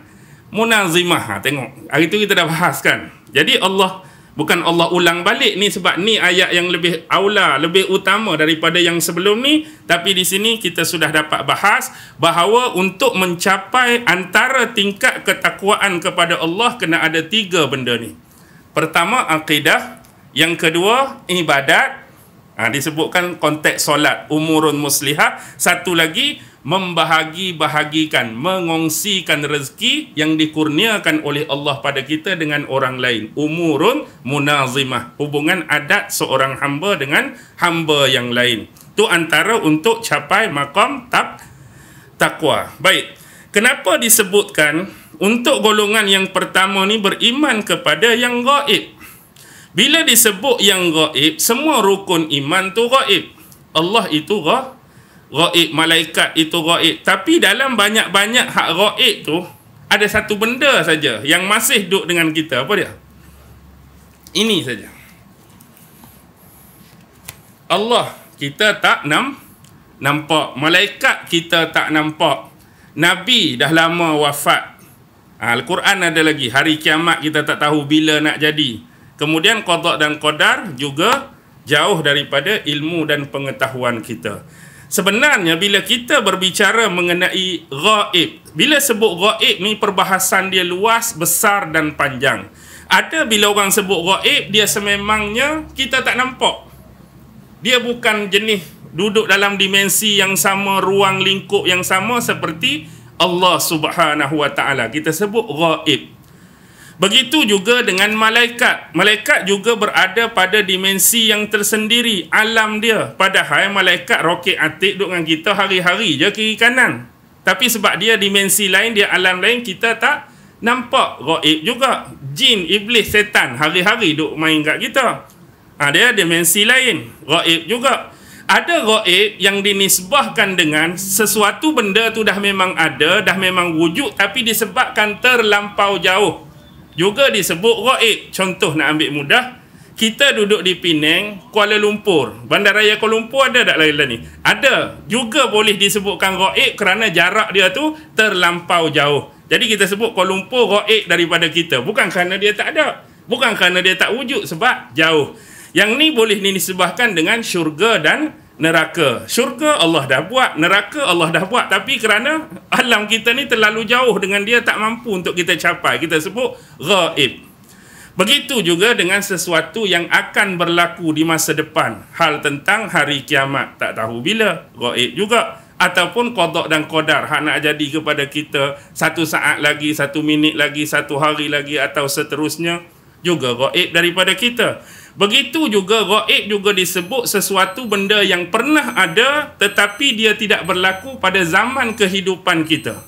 munazimah. Ha, tengok. Hari tu kita dah bahaskan Jadi Allah bukan Allah ulang balik ni sebab ni ayat yang lebih aula lebih utama daripada yang sebelum ni tapi di sini kita sudah dapat bahas bahawa untuk mencapai antara tingkat ketakwaan kepada Allah kena ada tiga benda ni pertama akidah yang kedua ibadat Ha, disebutkan konteks solat umurun muslihah. Satu lagi, membahagi-bahagikan, mengongsikan rezeki yang dikurniakan oleh Allah pada kita dengan orang lain. Umurun munazimah, hubungan adat seorang hamba dengan hamba yang lain. Tu antara untuk capai makam tak takwa. Baik. Kenapa disebutkan untuk golongan yang pertama ni beriman kepada yang gaib? Bila disebut yang gaib, semua rukun iman tu gaib. Allah itu ga, gaib, malaikat itu gaib. Tapi dalam banyak-banyak hak gaib tu, ada satu benda saja yang masih duduk dengan kita. Apa dia? Ini saja. Allah kita tak nam, nampak. Malaikat kita tak nampak. Nabi dah lama wafat. Ha, Al-Quran ada lagi. Hari kiamat kita tak tahu bila nak jadi. Kemudian kodok dan kodar juga jauh daripada ilmu dan pengetahuan kita. Sebenarnya bila kita berbicara mengenai gaib, bila sebut gaib ni perbahasan dia luas, besar dan panjang. Ada bila orang sebut gaib, dia sememangnya kita tak nampak. Dia bukan jenis duduk dalam dimensi yang sama, ruang lingkup yang sama seperti Allah Subhanahu Wa Taala. Kita sebut gaib. Begitu juga dengan malaikat. Malaikat juga berada pada dimensi yang tersendiri, alam dia. Padahal malaikat roket atik duduk dengan kita hari-hari je kiri kanan. Tapi sebab dia dimensi lain, dia alam lain, kita tak nampak roib juga. Jin, iblis, setan hari-hari duduk main kat kita. Ha, dia dimensi lain, roib juga. Ada roib yang dinisbahkan dengan sesuatu benda tu dah memang ada, dah memang wujud tapi disebabkan terlampau jauh. Juga disebut Raib. Contoh nak ambil mudah. Kita duduk di Penang, Kuala Lumpur. Bandaraya Kuala Lumpur ada tak lain ni? Ada. Juga boleh disebutkan Raib kerana jarak dia tu terlampau jauh. Jadi kita sebut Kuala Lumpur Raib daripada kita. Bukan kerana dia tak ada. Bukan kerana dia tak wujud sebab jauh. Yang ni boleh dinisbahkan dengan syurga dan neraka. Syurga Allah dah buat, neraka Allah dah buat. Tapi kerana alam kita ni terlalu jauh dengan dia, tak mampu untuk kita capai. Kita sebut ghaib. Begitu juga dengan sesuatu yang akan berlaku di masa depan. Hal tentang hari kiamat, tak tahu bila. Ghaib juga. Ataupun kodok dan kodar, hak nak jadi kepada kita satu saat lagi, satu minit lagi, satu hari lagi atau seterusnya. Juga ghaib daripada kita. Kita Begitu juga gaib juga disebut sesuatu benda yang pernah ada tetapi dia tidak berlaku pada zaman kehidupan kita.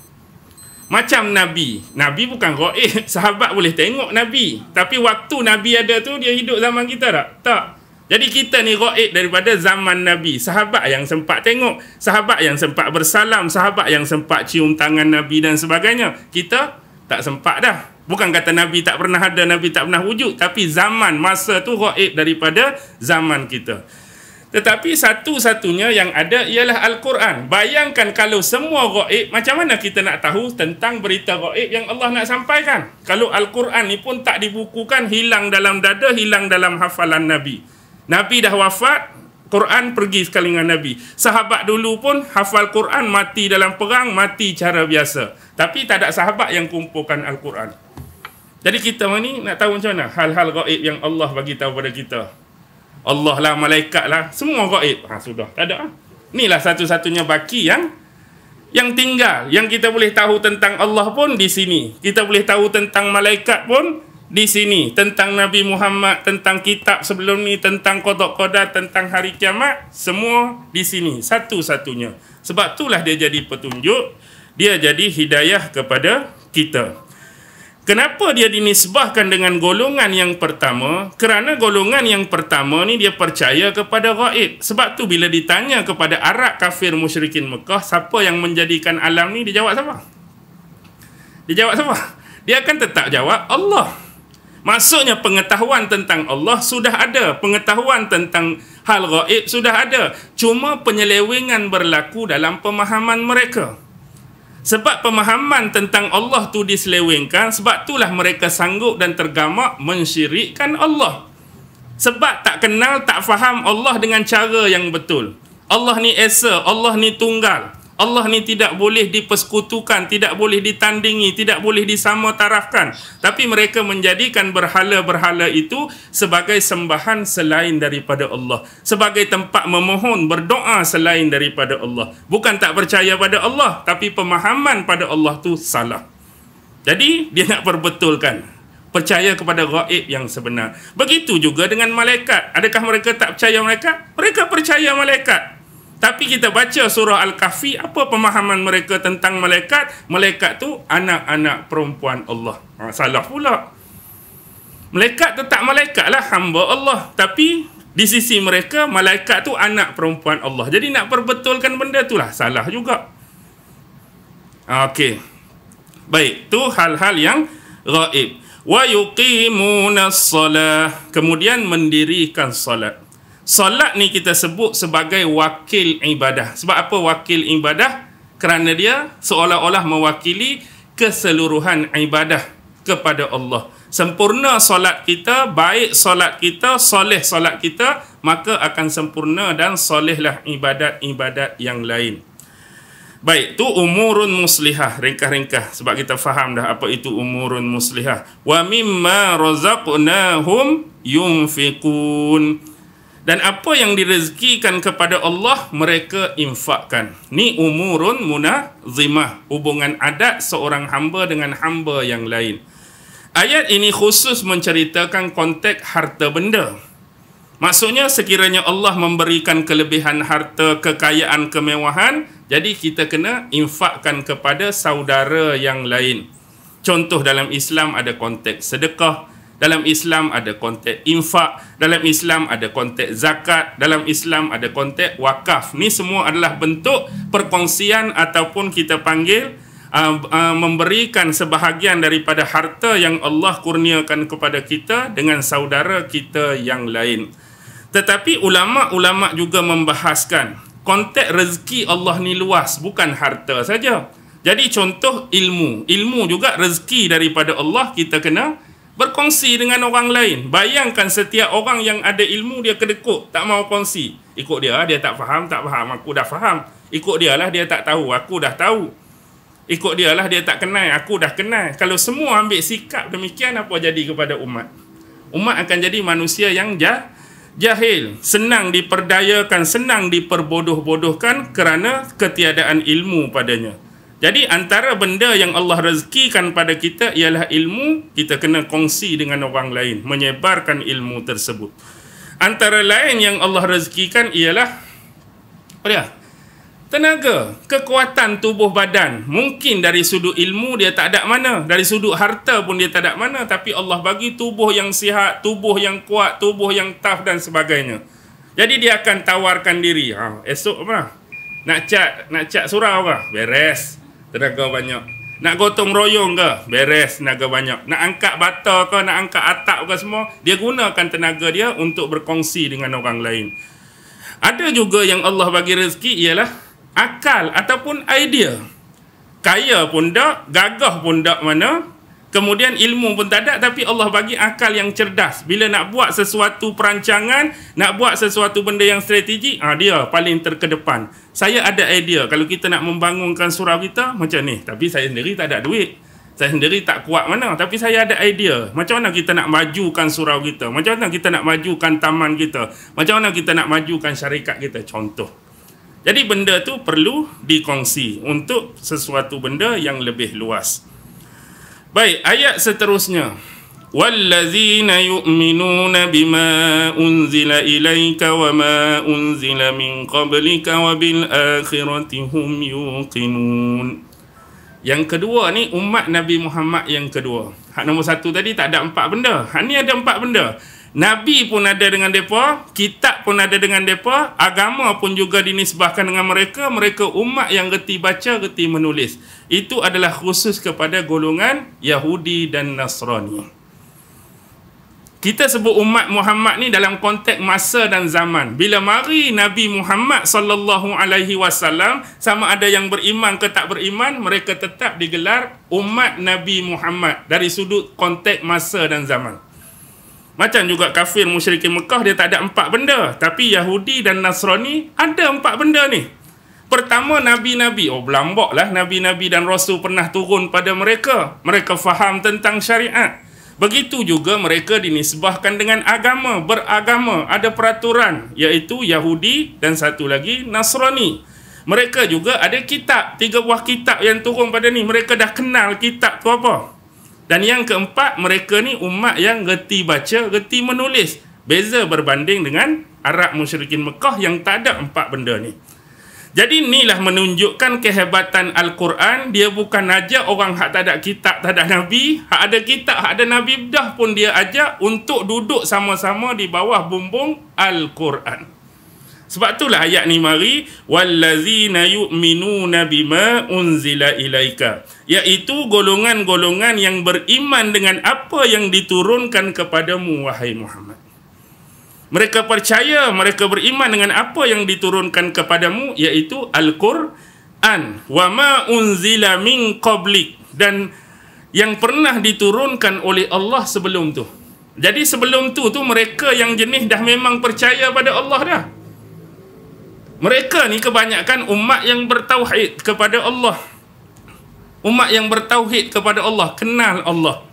Macam Nabi. Nabi bukan gaib. <laughs> Sahabat boleh tengok Nabi. Tapi waktu Nabi ada tu dia hidup zaman kita tak? Tak. Jadi kita ni gaib daripada zaman Nabi. Sahabat yang sempat tengok. Sahabat yang sempat bersalam. Sahabat yang sempat cium tangan Nabi dan sebagainya. Kita tak sempat dah. Bukan kata Nabi tak pernah ada, Nabi tak pernah wujud. Tapi zaman, masa tu ghaib daripada zaman kita. Tetapi satu-satunya yang ada ialah Al-Quran. Bayangkan kalau semua ghaib, macam mana kita nak tahu tentang berita ghaib yang Allah nak sampaikan? Kalau Al-Quran ni pun tak dibukukan, hilang dalam dada, hilang dalam hafalan Nabi. Nabi dah wafat, Quran pergi sekali dengan Nabi. Sahabat dulu pun hafal Quran, mati dalam perang, mati cara biasa. Tapi tak ada sahabat yang kumpulkan Al-Quran. Jadi kita ni nak tahu macam mana hal-hal gaib yang Allah bagi tahu pada kita. Allah lah, malaikat lah, semua gaib. Ha, sudah, tak ada lah. Inilah satu-satunya baki yang yang tinggal. Yang kita boleh tahu tentang Allah pun di sini. Kita boleh tahu tentang malaikat pun di sini. Tentang Nabi Muhammad, tentang kitab sebelum ni, tentang kodok koda, tentang hari kiamat. Semua di sini. Satu-satunya. Sebab itulah dia jadi petunjuk. Dia jadi hidayah kepada Kita. Kenapa dia dinisbahkan dengan golongan yang pertama? Kerana golongan yang pertama ni dia percaya kepada gaib. Sebab tu bila ditanya kepada Arab kafir musyrikin Mekah, siapa yang menjadikan alam ni? Dia jawab siapa? Dia jawab siapa? Dia akan tetap jawab Allah. Maksudnya pengetahuan tentang Allah sudah ada. Pengetahuan tentang hal gaib sudah ada. Cuma penyelewengan berlaku dalam pemahaman Mereka. Sebab pemahaman tentang Allah tu diselewengkan, sebab itulah mereka sanggup dan tergamak mensyirikkan Allah. Sebab tak kenal, tak faham Allah dengan cara yang betul. Allah ni esa, Allah ni tunggal. Allah ni tidak boleh dipersekutukan, tidak boleh ditandingi, tidak boleh disama Tapi mereka menjadikan berhala-berhala itu sebagai sembahan selain daripada Allah. Sebagai tempat memohon, berdoa selain daripada Allah. Bukan tak percaya pada Allah, tapi pemahaman pada Allah tu salah. Jadi, dia nak perbetulkan. Percaya kepada gaib yang sebenar. Begitu juga dengan malaikat. Adakah mereka tak percaya malaikat? Mereka percaya malaikat. Tapi kita baca surah Al-Kahfi, apa pemahaman mereka tentang malaikat? Malaikat tu anak-anak perempuan Allah. Ha, salah pula. Malaikat tetap malaikat lah, hamba Allah. Tapi di sisi mereka, malaikat tu anak perempuan Allah. Jadi nak perbetulkan benda tu lah, salah juga. Okey. Baik, tu hal-hal yang gaib. Wa yuqimuna salah. Kemudian mendirikan salat solat ni kita sebut sebagai wakil ibadah. Sebab apa wakil ibadah? Kerana dia seolah-olah mewakili keseluruhan ibadah kepada Allah. Sempurna solat kita, baik solat kita, soleh solat kita, maka akan sempurna dan solehlah ibadat-ibadat yang lain. Baik, tu umurun muslihah, ringkah-ringkah sebab kita faham dah apa itu umurun muslihah. Wa mimma razaqnahum yunfiqun dan apa yang direzekikan kepada Allah mereka infakkan ni umurun munazimah hubungan adat seorang hamba dengan hamba yang lain ayat ini khusus menceritakan konteks harta benda maksudnya sekiranya Allah memberikan kelebihan harta kekayaan kemewahan jadi kita kena infakkan kepada saudara yang lain contoh dalam Islam ada konteks sedekah dalam Islam ada konteks infak, dalam Islam ada konteks zakat, dalam Islam ada konteks wakaf. Ni semua adalah bentuk perkongsian ataupun kita panggil uh, uh, memberikan sebahagian daripada harta yang Allah kurniakan kepada kita dengan saudara kita yang lain. Tetapi ulama-ulama juga membahaskan konteks rezeki Allah ni luas bukan harta saja. Jadi contoh ilmu, ilmu juga rezeki daripada Allah kita kena berkongsi dengan orang lain. Bayangkan setiap orang yang ada ilmu dia kedekut, tak mau kongsi. Ikut dia lah, dia tak faham, tak faham. Aku dah faham. Ikut dia lah, dia tak tahu. Aku dah tahu. Ikut dia lah, dia tak kenal. Aku dah kenal. Kalau semua ambil sikap demikian, apa jadi kepada umat? Umat akan jadi manusia yang jah, jahil. Senang diperdayakan, senang diperbodoh-bodohkan kerana ketiadaan ilmu padanya. Jadi antara benda yang Allah rezekikan pada kita ialah ilmu, kita kena kongsi dengan orang lain, menyebarkan ilmu tersebut. Antara lain yang Allah rezekikan ialah apa oh ya, dia? Tenaga, kekuatan tubuh badan. Mungkin dari sudut ilmu dia tak ada mana, dari sudut harta pun dia tak ada mana, tapi Allah bagi tubuh yang sihat, tubuh yang kuat, tubuh yang tough dan sebagainya. Jadi dia akan tawarkan diri. Ha, esok apa? Nak cak nak cak surau ke? Beres tenaga banyak. Nak gotong royong ke? Beres tenaga banyak. Nak angkat bata ke? Nak angkat atap ke semua? Dia gunakan tenaga dia untuk berkongsi dengan orang lain. Ada juga yang Allah bagi rezeki ialah akal ataupun idea. Kaya pun tak, gagah pun tak mana, Kemudian ilmu pun tak ada tapi Allah bagi akal yang cerdas. Bila nak buat sesuatu perancangan, nak buat sesuatu benda yang strategik, ha, dia paling terkedepan. Saya ada idea kalau kita nak membangunkan surau kita macam ni. Tapi saya sendiri tak ada duit. Saya sendiri tak kuat mana. Tapi saya ada idea. Macam mana kita nak majukan surau kita? Macam mana kita nak majukan taman kita? Macam mana kita nak majukan syarikat kita? Contoh. Jadi benda tu perlu dikongsi untuk sesuatu benda yang lebih luas. Baik, ayat seterusnya. Wallazina yu'minuna bima unzila ilayka wa ma unzila min qablika wa bil akhirati hum yuqinun. Yang kedua ni umat Nabi Muhammad yang kedua. Hak nombor satu tadi tak ada empat benda. Hak ni ada empat benda. Nabi pun ada dengan mereka, kitab pun ada dengan mereka, agama pun juga dinisbahkan dengan mereka, mereka umat yang reti baca, reti menulis. Itu adalah khusus kepada golongan Yahudi dan Nasrani. Kita sebut umat Muhammad ni dalam konteks masa dan zaman. Bila mari Nabi Muhammad sallallahu alaihi wasallam sama ada yang beriman ke tak beriman, mereka tetap digelar umat Nabi Muhammad dari sudut konteks masa dan zaman. Macam juga kafir musyrikin Mekah dia tak ada empat benda. Tapi Yahudi dan Nasrani ada empat benda ni. Pertama Nabi-Nabi. Oh belambok lah Nabi-Nabi dan Rasul pernah turun pada mereka. Mereka faham tentang syariat. Begitu juga mereka dinisbahkan dengan agama. Beragama ada peraturan. Iaitu Yahudi dan satu lagi Nasrani. Mereka juga ada kitab. Tiga buah kitab yang turun pada ni. Mereka dah kenal kitab tu Apa? Dan yang keempat, mereka ni umat yang reti baca, reti menulis. Beza berbanding dengan Arab musyrikin Mekah yang tak ada empat benda ni. Jadi inilah menunjukkan kehebatan Al-Quran. Dia bukan ajak orang hak tak ada kitab, tak ada Nabi. Hak ada kitab, hak ada Nabi Dah pun dia ajak untuk duduk sama-sama di bawah bumbung Al-Quran. Sebab itulah ayat ni mari wallazina yu'minuna bima unzila ilaika iaitu golongan-golongan yang beriman dengan apa yang diturunkan kepadamu wahai Muhammad. Mereka percaya, mereka beriman dengan apa yang diturunkan kepadamu iaitu Al-Quran wa ma unzila min qablik dan yang pernah diturunkan oleh Allah sebelum tu. Jadi sebelum tu tu mereka yang jenis dah memang percaya pada Allah dah. Mereka ni kebanyakan umat yang bertauhid kepada Allah. Umat yang bertauhid kepada Allah, kenal Allah.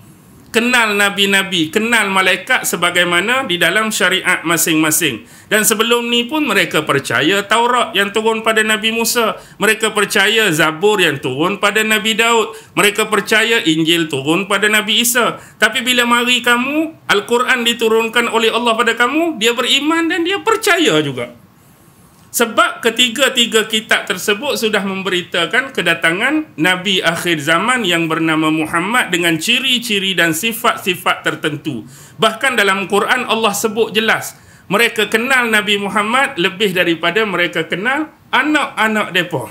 Kenal nabi-nabi, kenal malaikat sebagaimana di dalam syariat masing-masing. Dan sebelum ni pun mereka percaya Taurat yang turun pada Nabi Musa, mereka percaya Zabur yang turun pada Nabi Daud, mereka percaya Injil turun pada Nabi Isa. Tapi bila mari kamu, Al-Quran diturunkan oleh Allah pada kamu, dia beriman dan dia percaya juga. Sebab ketiga-tiga kitab tersebut sudah memberitakan kedatangan Nabi akhir zaman yang bernama Muhammad dengan ciri-ciri dan sifat-sifat tertentu. Bahkan dalam Quran Allah sebut jelas, mereka kenal Nabi Muhammad lebih daripada mereka kenal anak-anak mereka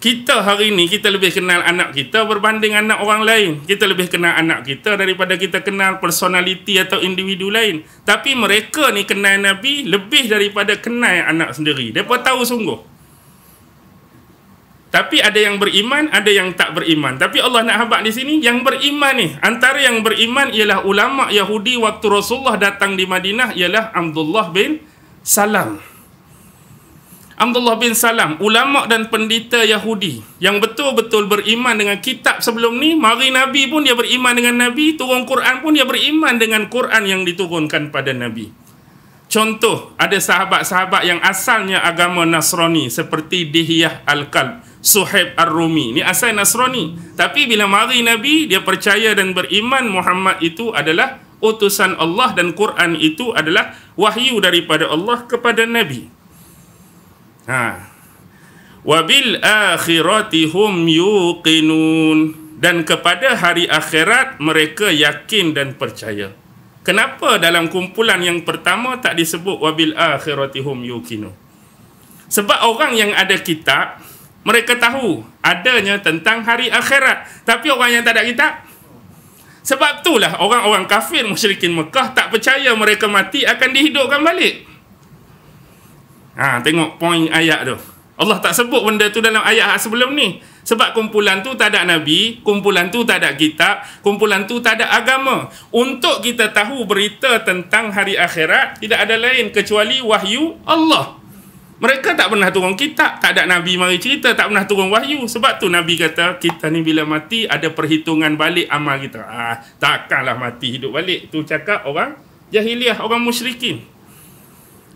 kita hari ini kita lebih kenal anak kita berbanding anak orang lain. Kita lebih kenal anak kita daripada kita kenal personaliti atau individu lain. Tapi mereka ni kenal Nabi lebih daripada kenal anak sendiri. Depa tahu sungguh. Tapi ada yang beriman, ada yang tak beriman. Tapi Allah nak habaq di sini yang beriman ni. Antara yang beriman ialah ulama Yahudi waktu Rasulullah datang di Madinah ialah Abdullah bin Salam. Abdullah bin Salam, ulama dan pendeta Yahudi yang betul-betul beriman dengan kitab sebelum ni, mari Nabi pun dia beriman dengan Nabi, turun Quran pun dia beriman dengan Quran yang diturunkan pada Nabi. Contoh, ada sahabat-sahabat yang asalnya agama Nasrani seperti Dihyah Al-Kalb, Suhaib Ar-Rumi. Ini asal Nasrani. Tapi bila mari Nabi, dia percaya dan beriman Muhammad itu adalah utusan Allah dan Quran itu adalah wahyu daripada Allah kepada Nabi. Ha. Wa bil akhirati hum yuqinun dan kepada hari akhirat mereka yakin dan percaya. Kenapa dalam kumpulan yang pertama tak disebut wa bil akhirati hum yuqinun? Sebab orang yang ada kitab mereka tahu adanya tentang hari akhirat. Tapi orang yang tak ada kitab sebab itulah orang-orang kafir musyrikin Mekah tak percaya mereka mati akan dihidupkan balik. Ha, tengok poin ayat tu. Allah tak sebut benda tu dalam ayat sebelum ni. Sebab kumpulan tu tak ada Nabi, kumpulan tu tak ada kitab, kumpulan tu tak ada agama. Untuk kita tahu berita tentang hari akhirat, tidak ada lain kecuali wahyu Allah. Mereka tak pernah turun kitab, tak ada Nabi mari cerita, tak pernah turun wahyu. Sebab tu Nabi kata, kita ni bila mati ada perhitungan balik amal kita. Ah, takkanlah mati hidup balik. Tu cakap orang jahiliah, orang musyrikin.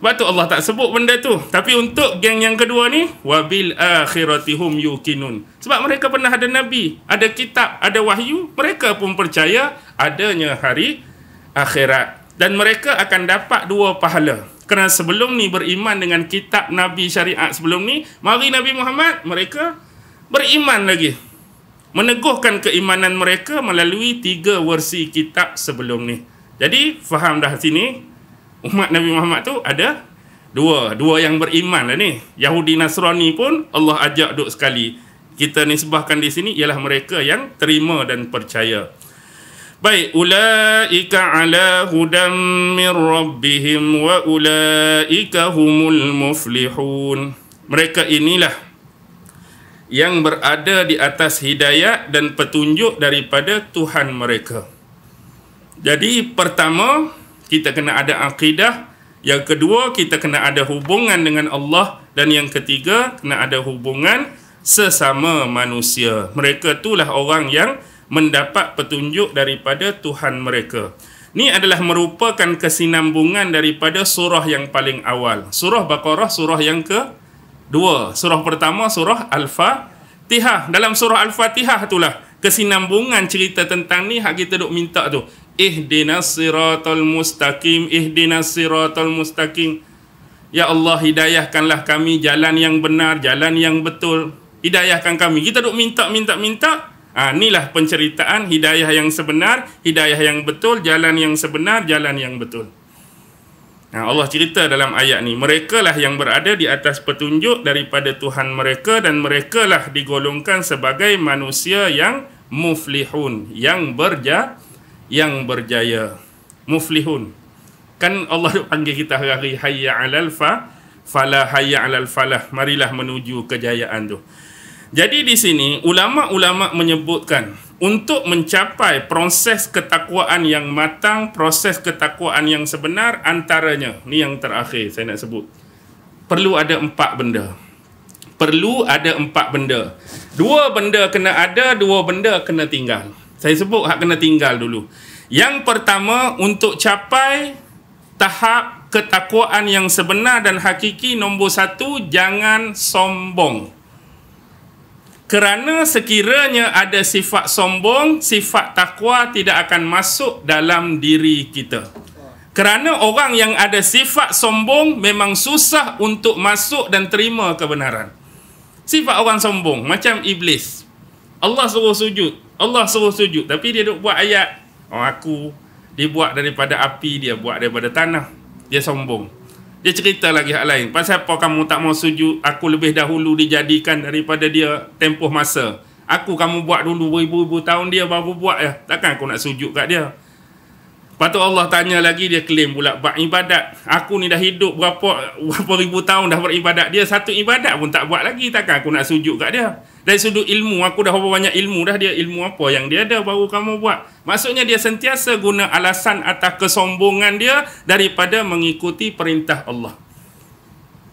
Sebab tu Allah tak sebut benda tu. Tapi untuk geng yang kedua ni, wabil akhiratihum yukinun. Sebab mereka pernah ada Nabi, ada kitab, ada wahyu, mereka pun percaya adanya hari akhirat. Dan mereka akan dapat dua pahala. Kerana sebelum ni beriman dengan kitab Nabi syariat sebelum ni, mari Nabi Muhammad, mereka beriman lagi. Meneguhkan keimanan mereka melalui tiga versi kitab sebelum ni. Jadi, faham dah sini? umat Nabi Muhammad tu ada dua, dua yang beriman lah ni. Yahudi Nasrani pun Allah ajak duduk sekali. Kita nisbahkan di sini ialah mereka yang terima dan percaya. Baik, ulaika ala hudam mir rabbihim wa ulaika humul muflihun. Mereka inilah yang berada di atas hidayah dan petunjuk daripada Tuhan mereka. Jadi pertama, kita kena ada akidah yang kedua kita kena ada hubungan dengan Allah dan yang ketiga kena ada hubungan sesama manusia mereka itulah orang yang mendapat petunjuk daripada Tuhan mereka ini adalah merupakan kesinambungan daripada surah yang paling awal surah Baqarah surah yang ke dua surah pertama surah Al-Fatihah dalam surah Al-Fatihah itulah kesinambungan cerita tentang ni hak kita duk minta tu Ihdinas siratal mustaqim Ihdinas siratal mustaqim Ya Allah hidayahkanlah kami jalan yang benar Jalan yang betul Hidayahkan kami Kita duk minta minta minta ha, Inilah penceritaan hidayah yang sebenar Hidayah yang betul Jalan yang sebenar Jalan yang betul Ha, Allah cerita dalam ayat ni, mereka lah yang berada di atas petunjuk daripada Tuhan mereka dan mereka lah digolongkan sebagai manusia yang muflihun, yang berjaya yang berjaya muflihun kan Allah <laughs> panggil kita hari-hari hayya alal fa fala hayya alal falah marilah menuju kejayaan tu jadi di sini ulama-ulama menyebutkan untuk mencapai proses ketakwaan yang matang, proses ketakwaan yang sebenar antaranya, ni yang terakhir saya nak sebut. Perlu ada empat benda. Perlu ada empat benda. Dua benda kena ada, dua benda kena tinggal saya sebut hak kena tinggal dulu. Yang pertama untuk capai tahap ketakwaan yang sebenar dan hakiki nombor satu jangan sombong. Kerana sekiranya ada sifat sombong, sifat takwa tidak akan masuk dalam diri kita. Kerana orang yang ada sifat sombong memang susah untuk masuk dan terima kebenaran. Sifat orang sombong macam iblis, Allah suruh sujud. Allah suruh sujud. Tapi dia duk buat ayat. Oh aku. Dia buat daripada api. Dia buat daripada tanah. Dia sombong. Dia cerita lagi hal lain. Pasal apa kamu tak mau sujud. Aku lebih dahulu dijadikan daripada dia tempoh masa. Aku kamu buat dulu beribu-ribu tahun dia baru buat ya. Takkan aku nak sujud kat dia. Lepas tu Allah tanya lagi dia claim pula buat ibadat. Aku ni dah hidup berapa berapa ribu tahun dah beribadat. Dia satu ibadat pun tak buat lagi takkan aku nak sujud kat dia. Dari sudut ilmu aku dah berapa banyak ilmu dah dia ilmu apa yang dia ada baru kamu buat. Maksudnya dia sentiasa guna alasan atas kesombongan dia daripada mengikuti perintah Allah.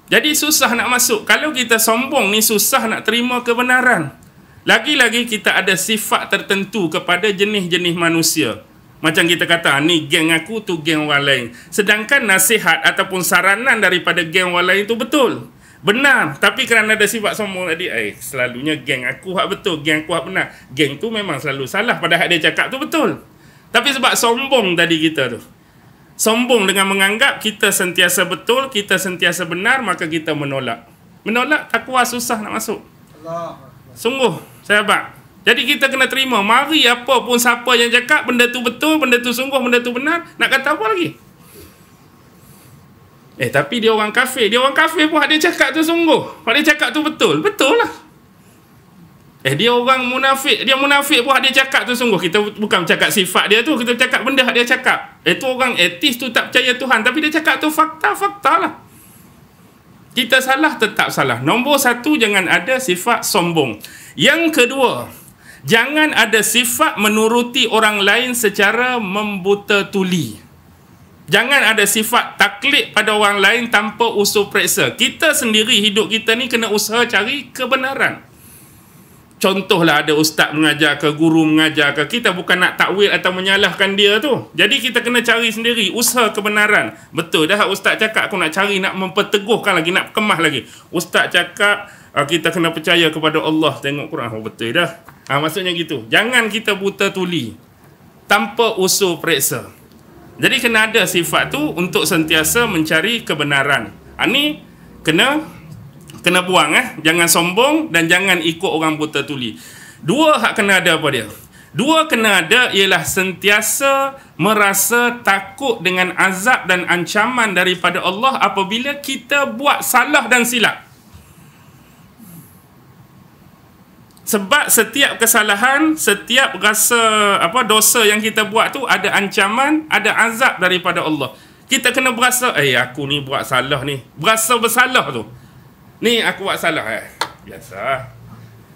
Jadi susah nak masuk. Kalau kita sombong ni susah nak terima kebenaran. Lagi-lagi kita ada sifat tertentu kepada jenis-jenis manusia. Macam kita kata, ah, ni geng aku tu geng orang lain. Sedangkan nasihat ataupun saranan daripada geng orang lain tu betul. Benar. Tapi kerana ada sifat sombong tadi, eh, selalunya geng aku hak betul, geng aku hak benar. Geng tu memang selalu salah. Padahal dia cakap tu betul. Tapi sebab sombong tadi kita tu. Sombong dengan menganggap kita sentiasa betul, kita sentiasa benar, maka kita menolak. Menolak, takwa susah nak masuk. Allah. Sungguh, saya jadi kita kena terima. Mari apa pun siapa yang cakap benda tu betul, benda tu sungguh, benda tu benar. Nak kata apa lagi? Eh tapi dia orang kafir. Dia orang kafir pun ada cakap tu sungguh. Ada cakap tu betul. Betul lah. Eh dia orang munafik. Dia munafik pun ada cakap tu sungguh. Kita bukan cakap sifat dia tu. Kita cakap benda dia cakap. Eh tu orang etis tu tak percaya Tuhan. Tapi dia cakap tu fakta-fakta lah. Kita salah tetap salah. Nombor satu jangan ada sifat sombong. Yang kedua, Jangan ada sifat menuruti orang lain secara membuta tuli. Jangan ada sifat taklid pada orang lain tanpa usul periksa. Kita sendiri hidup kita ni kena usaha cari kebenaran. Contohlah ada ustaz mengajar ke guru mengajar ke kita bukan nak takwil atau menyalahkan dia tu. Jadi kita kena cari sendiri usaha kebenaran. Betul dah ustaz cakap aku nak cari nak memperteguhkan lagi nak kemah lagi. Ustaz cakap ah, kita kena percaya kepada Allah tengok Quran. Oh, betul dah. Ha, maksudnya gitu. Jangan kita buta tuli tanpa usul periksa. Jadi kena ada sifat tu untuk sentiasa mencari kebenaran. Ha, ni kena kena buang eh. Jangan sombong dan jangan ikut orang buta tuli. Dua hak kena ada apa dia? Dua kena ada ialah sentiasa merasa takut dengan azab dan ancaman daripada Allah apabila kita buat salah dan silap. sebab setiap kesalahan, setiap rasa apa dosa yang kita buat tu ada ancaman, ada azab daripada Allah. Kita kena berasa, eh aku ni buat salah ni. Berasa bersalah tu. Ni aku buat salah eh. Biasa.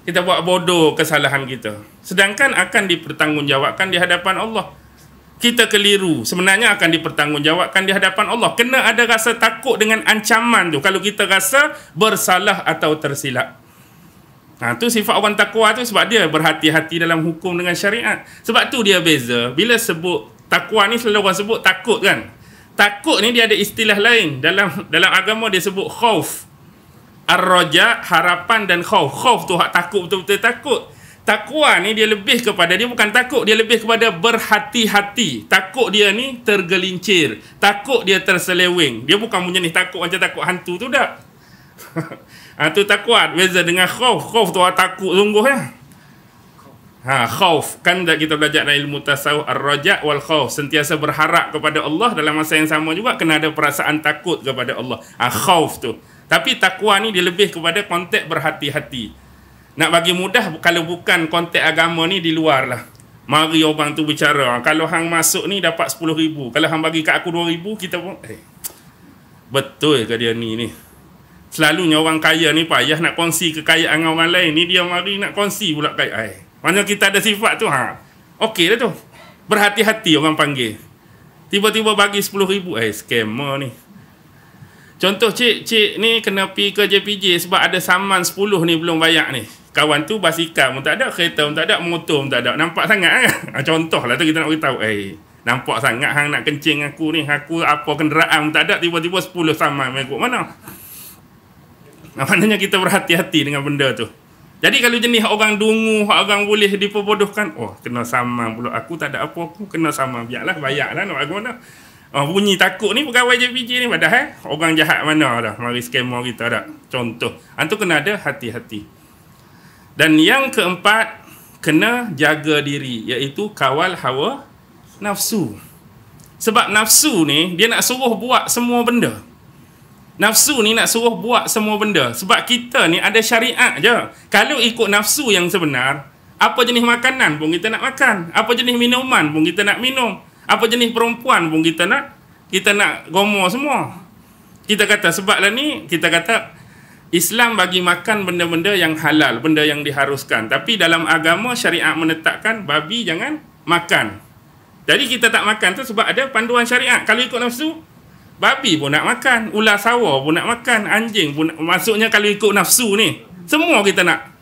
Kita buat bodoh kesalahan kita. Sedangkan akan dipertanggungjawabkan di hadapan Allah. Kita keliru. Sebenarnya akan dipertanggungjawabkan di hadapan Allah. Kena ada rasa takut dengan ancaman tu. Kalau kita rasa bersalah atau tersilap. Ha, tu sifat orang takwa tu sebab dia berhati-hati dalam hukum dengan syariat. Sebab tu dia beza. Bila sebut takwa ni selalu orang sebut takut kan. Takut ni dia ada istilah lain. Dalam dalam agama dia sebut khauf. Ar-raja, harapan dan khauf. Khauf tu hak takut betul-betul takut. Takwa ni dia lebih kepada dia bukan takut dia lebih kepada berhati-hati. Takut dia ni tergelincir, takut dia terseleweng. Dia bukan punya takut macam takut hantu tu dah ha, <laughs> tu tak kuat beza dengan khauf khauf tu takut sungguh ya ha khauf kan dah kita belajar dalam ilmu tasawuf ar-raja wal khauf sentiasa berharap kepada Allah dalam masa yang sama juga kena ada perasaan takut kepada Allah ha, khauf tu tapi takwa ni dia lebih kepada konteks berhati-hati nak bagi mudah kalau bukan konteks agama ni di luar lah mari orang tu bicara ah, kalau hang masuk ni dapat 10 ribu kalau hang bagi kat aku 2 ribu kita pun eh, betul ke dia ni ni selalunya orang kaya ni payah nak kongsi kekayaan dengan orang lain ni dia mari nak kongsi pula kaya. Eh. mana kita ada sifat tu ha okey lah tu berhati-hati orang panggil tiba-tiba bagi 10 ribu eh scammer ni contoh cik cik ni kena pergi ke JPJ sebab ada saman 10 ni belum bayar ni kawan tu basikal pun tak ada kereta pun tak ada motor pun tak ada nampak sangat kan ha? contoh lah tu kita nak beritahu eh nampak sangat hang nak kencing aku ni aku apa kenderaan pun tak ada tiba-tiba 10 saman mengikut mana Maknanya kita berhati-hati dengan benda tu. Jadi kalau jenis orang dungu, orang boleh diperbodohkan, oh kena sama pula. Aku tak ada apa, aku kena sama. Biarlah, bayarlah nak bagaimana. Oh, bunyi takut ni pegawai JPJ ni padahal eh? orang jahat mana dah mari skamer kita dah contoh antu kena ada hati-hati dan yang keempat kena jaga diri iaitu kawal hawa nafsu sebab nafsu ni dia nak suruh buat semua benda Nafsu ni nak suruh buat semua benda Sebab kita ni ada syariat je Kalau ikut nafsu yang sebenar Apa jenis makanan pun kita nak makan Apa jenis minuman pun kita nak minum Apa jenis perempuan pun kita nak Kita nak gomo semua Kita kata sebablah ni Kita kata Islam bagi makan benda-benda yang halal Benda yang diharuskan Tapi dalam agama syariat menetapkan Babi jangan makan Jadi kita tak makan tu sebab ada panduan syariat Kalau ikut nafsu babi pun nak makan, ular sawa pun nak makan, anjing pun nak, maksudnya kalau ikut nafsu ni, semua kita nak.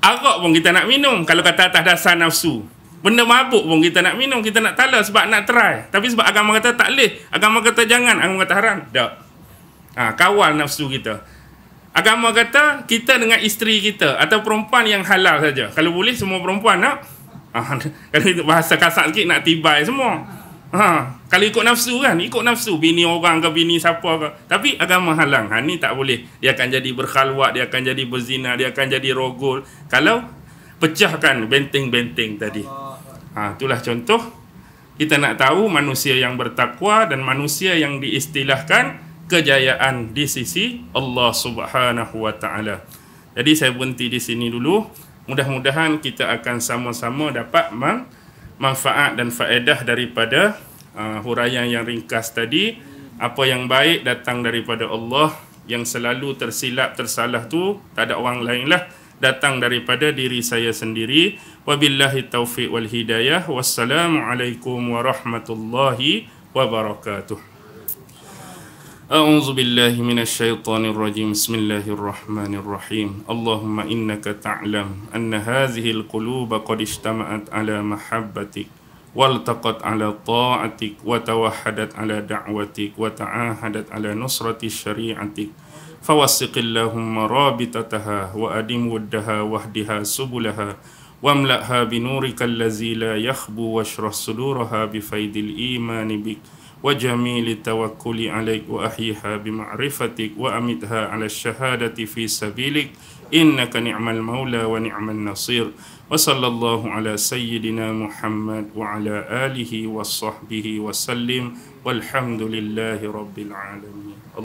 Arak pun kita nak minum kalau kata atas dasar nafsu. Benda mabuk pun kita nak minum, kita nak tala sebab nak try. Tapi sebab agama kata tak boleh, agama kata jangan, agama kata haram. Tak. Ha, kawal nafsu kita. Agama kata kita dengan isteri kita atau perempuan yang halal saja. Kalau boleh semua perempuan nak. <laughs> Ha, kalau itu bahasa kasar sikit nak tiba semua. Ha. Kalau ikut nafsu kan, ikut nafsu bini orang ke bini siapa ke. Tapi agama halang. Ha ni tak boleh. Dia akan jadi berkhalwat, dia akan jadi berzina, dia akan jadi rogol. Kalau pecahkan benteng-benteng tadi. Ha itulah contoh. Kita nak tahu manusia yang bertakwa dan manusia yang diistilahkan kejayaan di sisi Allah Subhanahu wa taala. Jadi saya berhenti di sini dulu. Mudah-mudahan kita akan sama-sama dapat manfaat dan faedah daripada uh, huraian yang ringkas tadi apa yang baik datang daripada Allah yang selalu tersilap tersalah tu tak ada orang lainlah datang daripada diri saya sendiri wabillahi taufiq wal hidayah wassalamualaikum warahmatullahi wabarakatuh A'udzu billahi minasy syaithanir rajim. Bismillahirrahmanirrahim. Allahumma innaka ta'lam anna hadhihi al-quluba qad ijtama'at ala mahabbatik والتقت على طاعتك وتوحدت على دعوتك وتعاهدت على نصرة شريعتك فوسق اللهم رابطتها وأدم ودها وحدها سبلها واملأها بنورك الذي لا يخبو واشرح صدورها بفيض الإيمان بك وجميل التوكل عليك وأحيها بمعرفتك وأمدها على الشهادة في سبيلك إنك نعم المولى ونعم النصير وصلى الله على سيدنا محمد وعلى آله وصحبه وسلم والحمد لله رب العالمين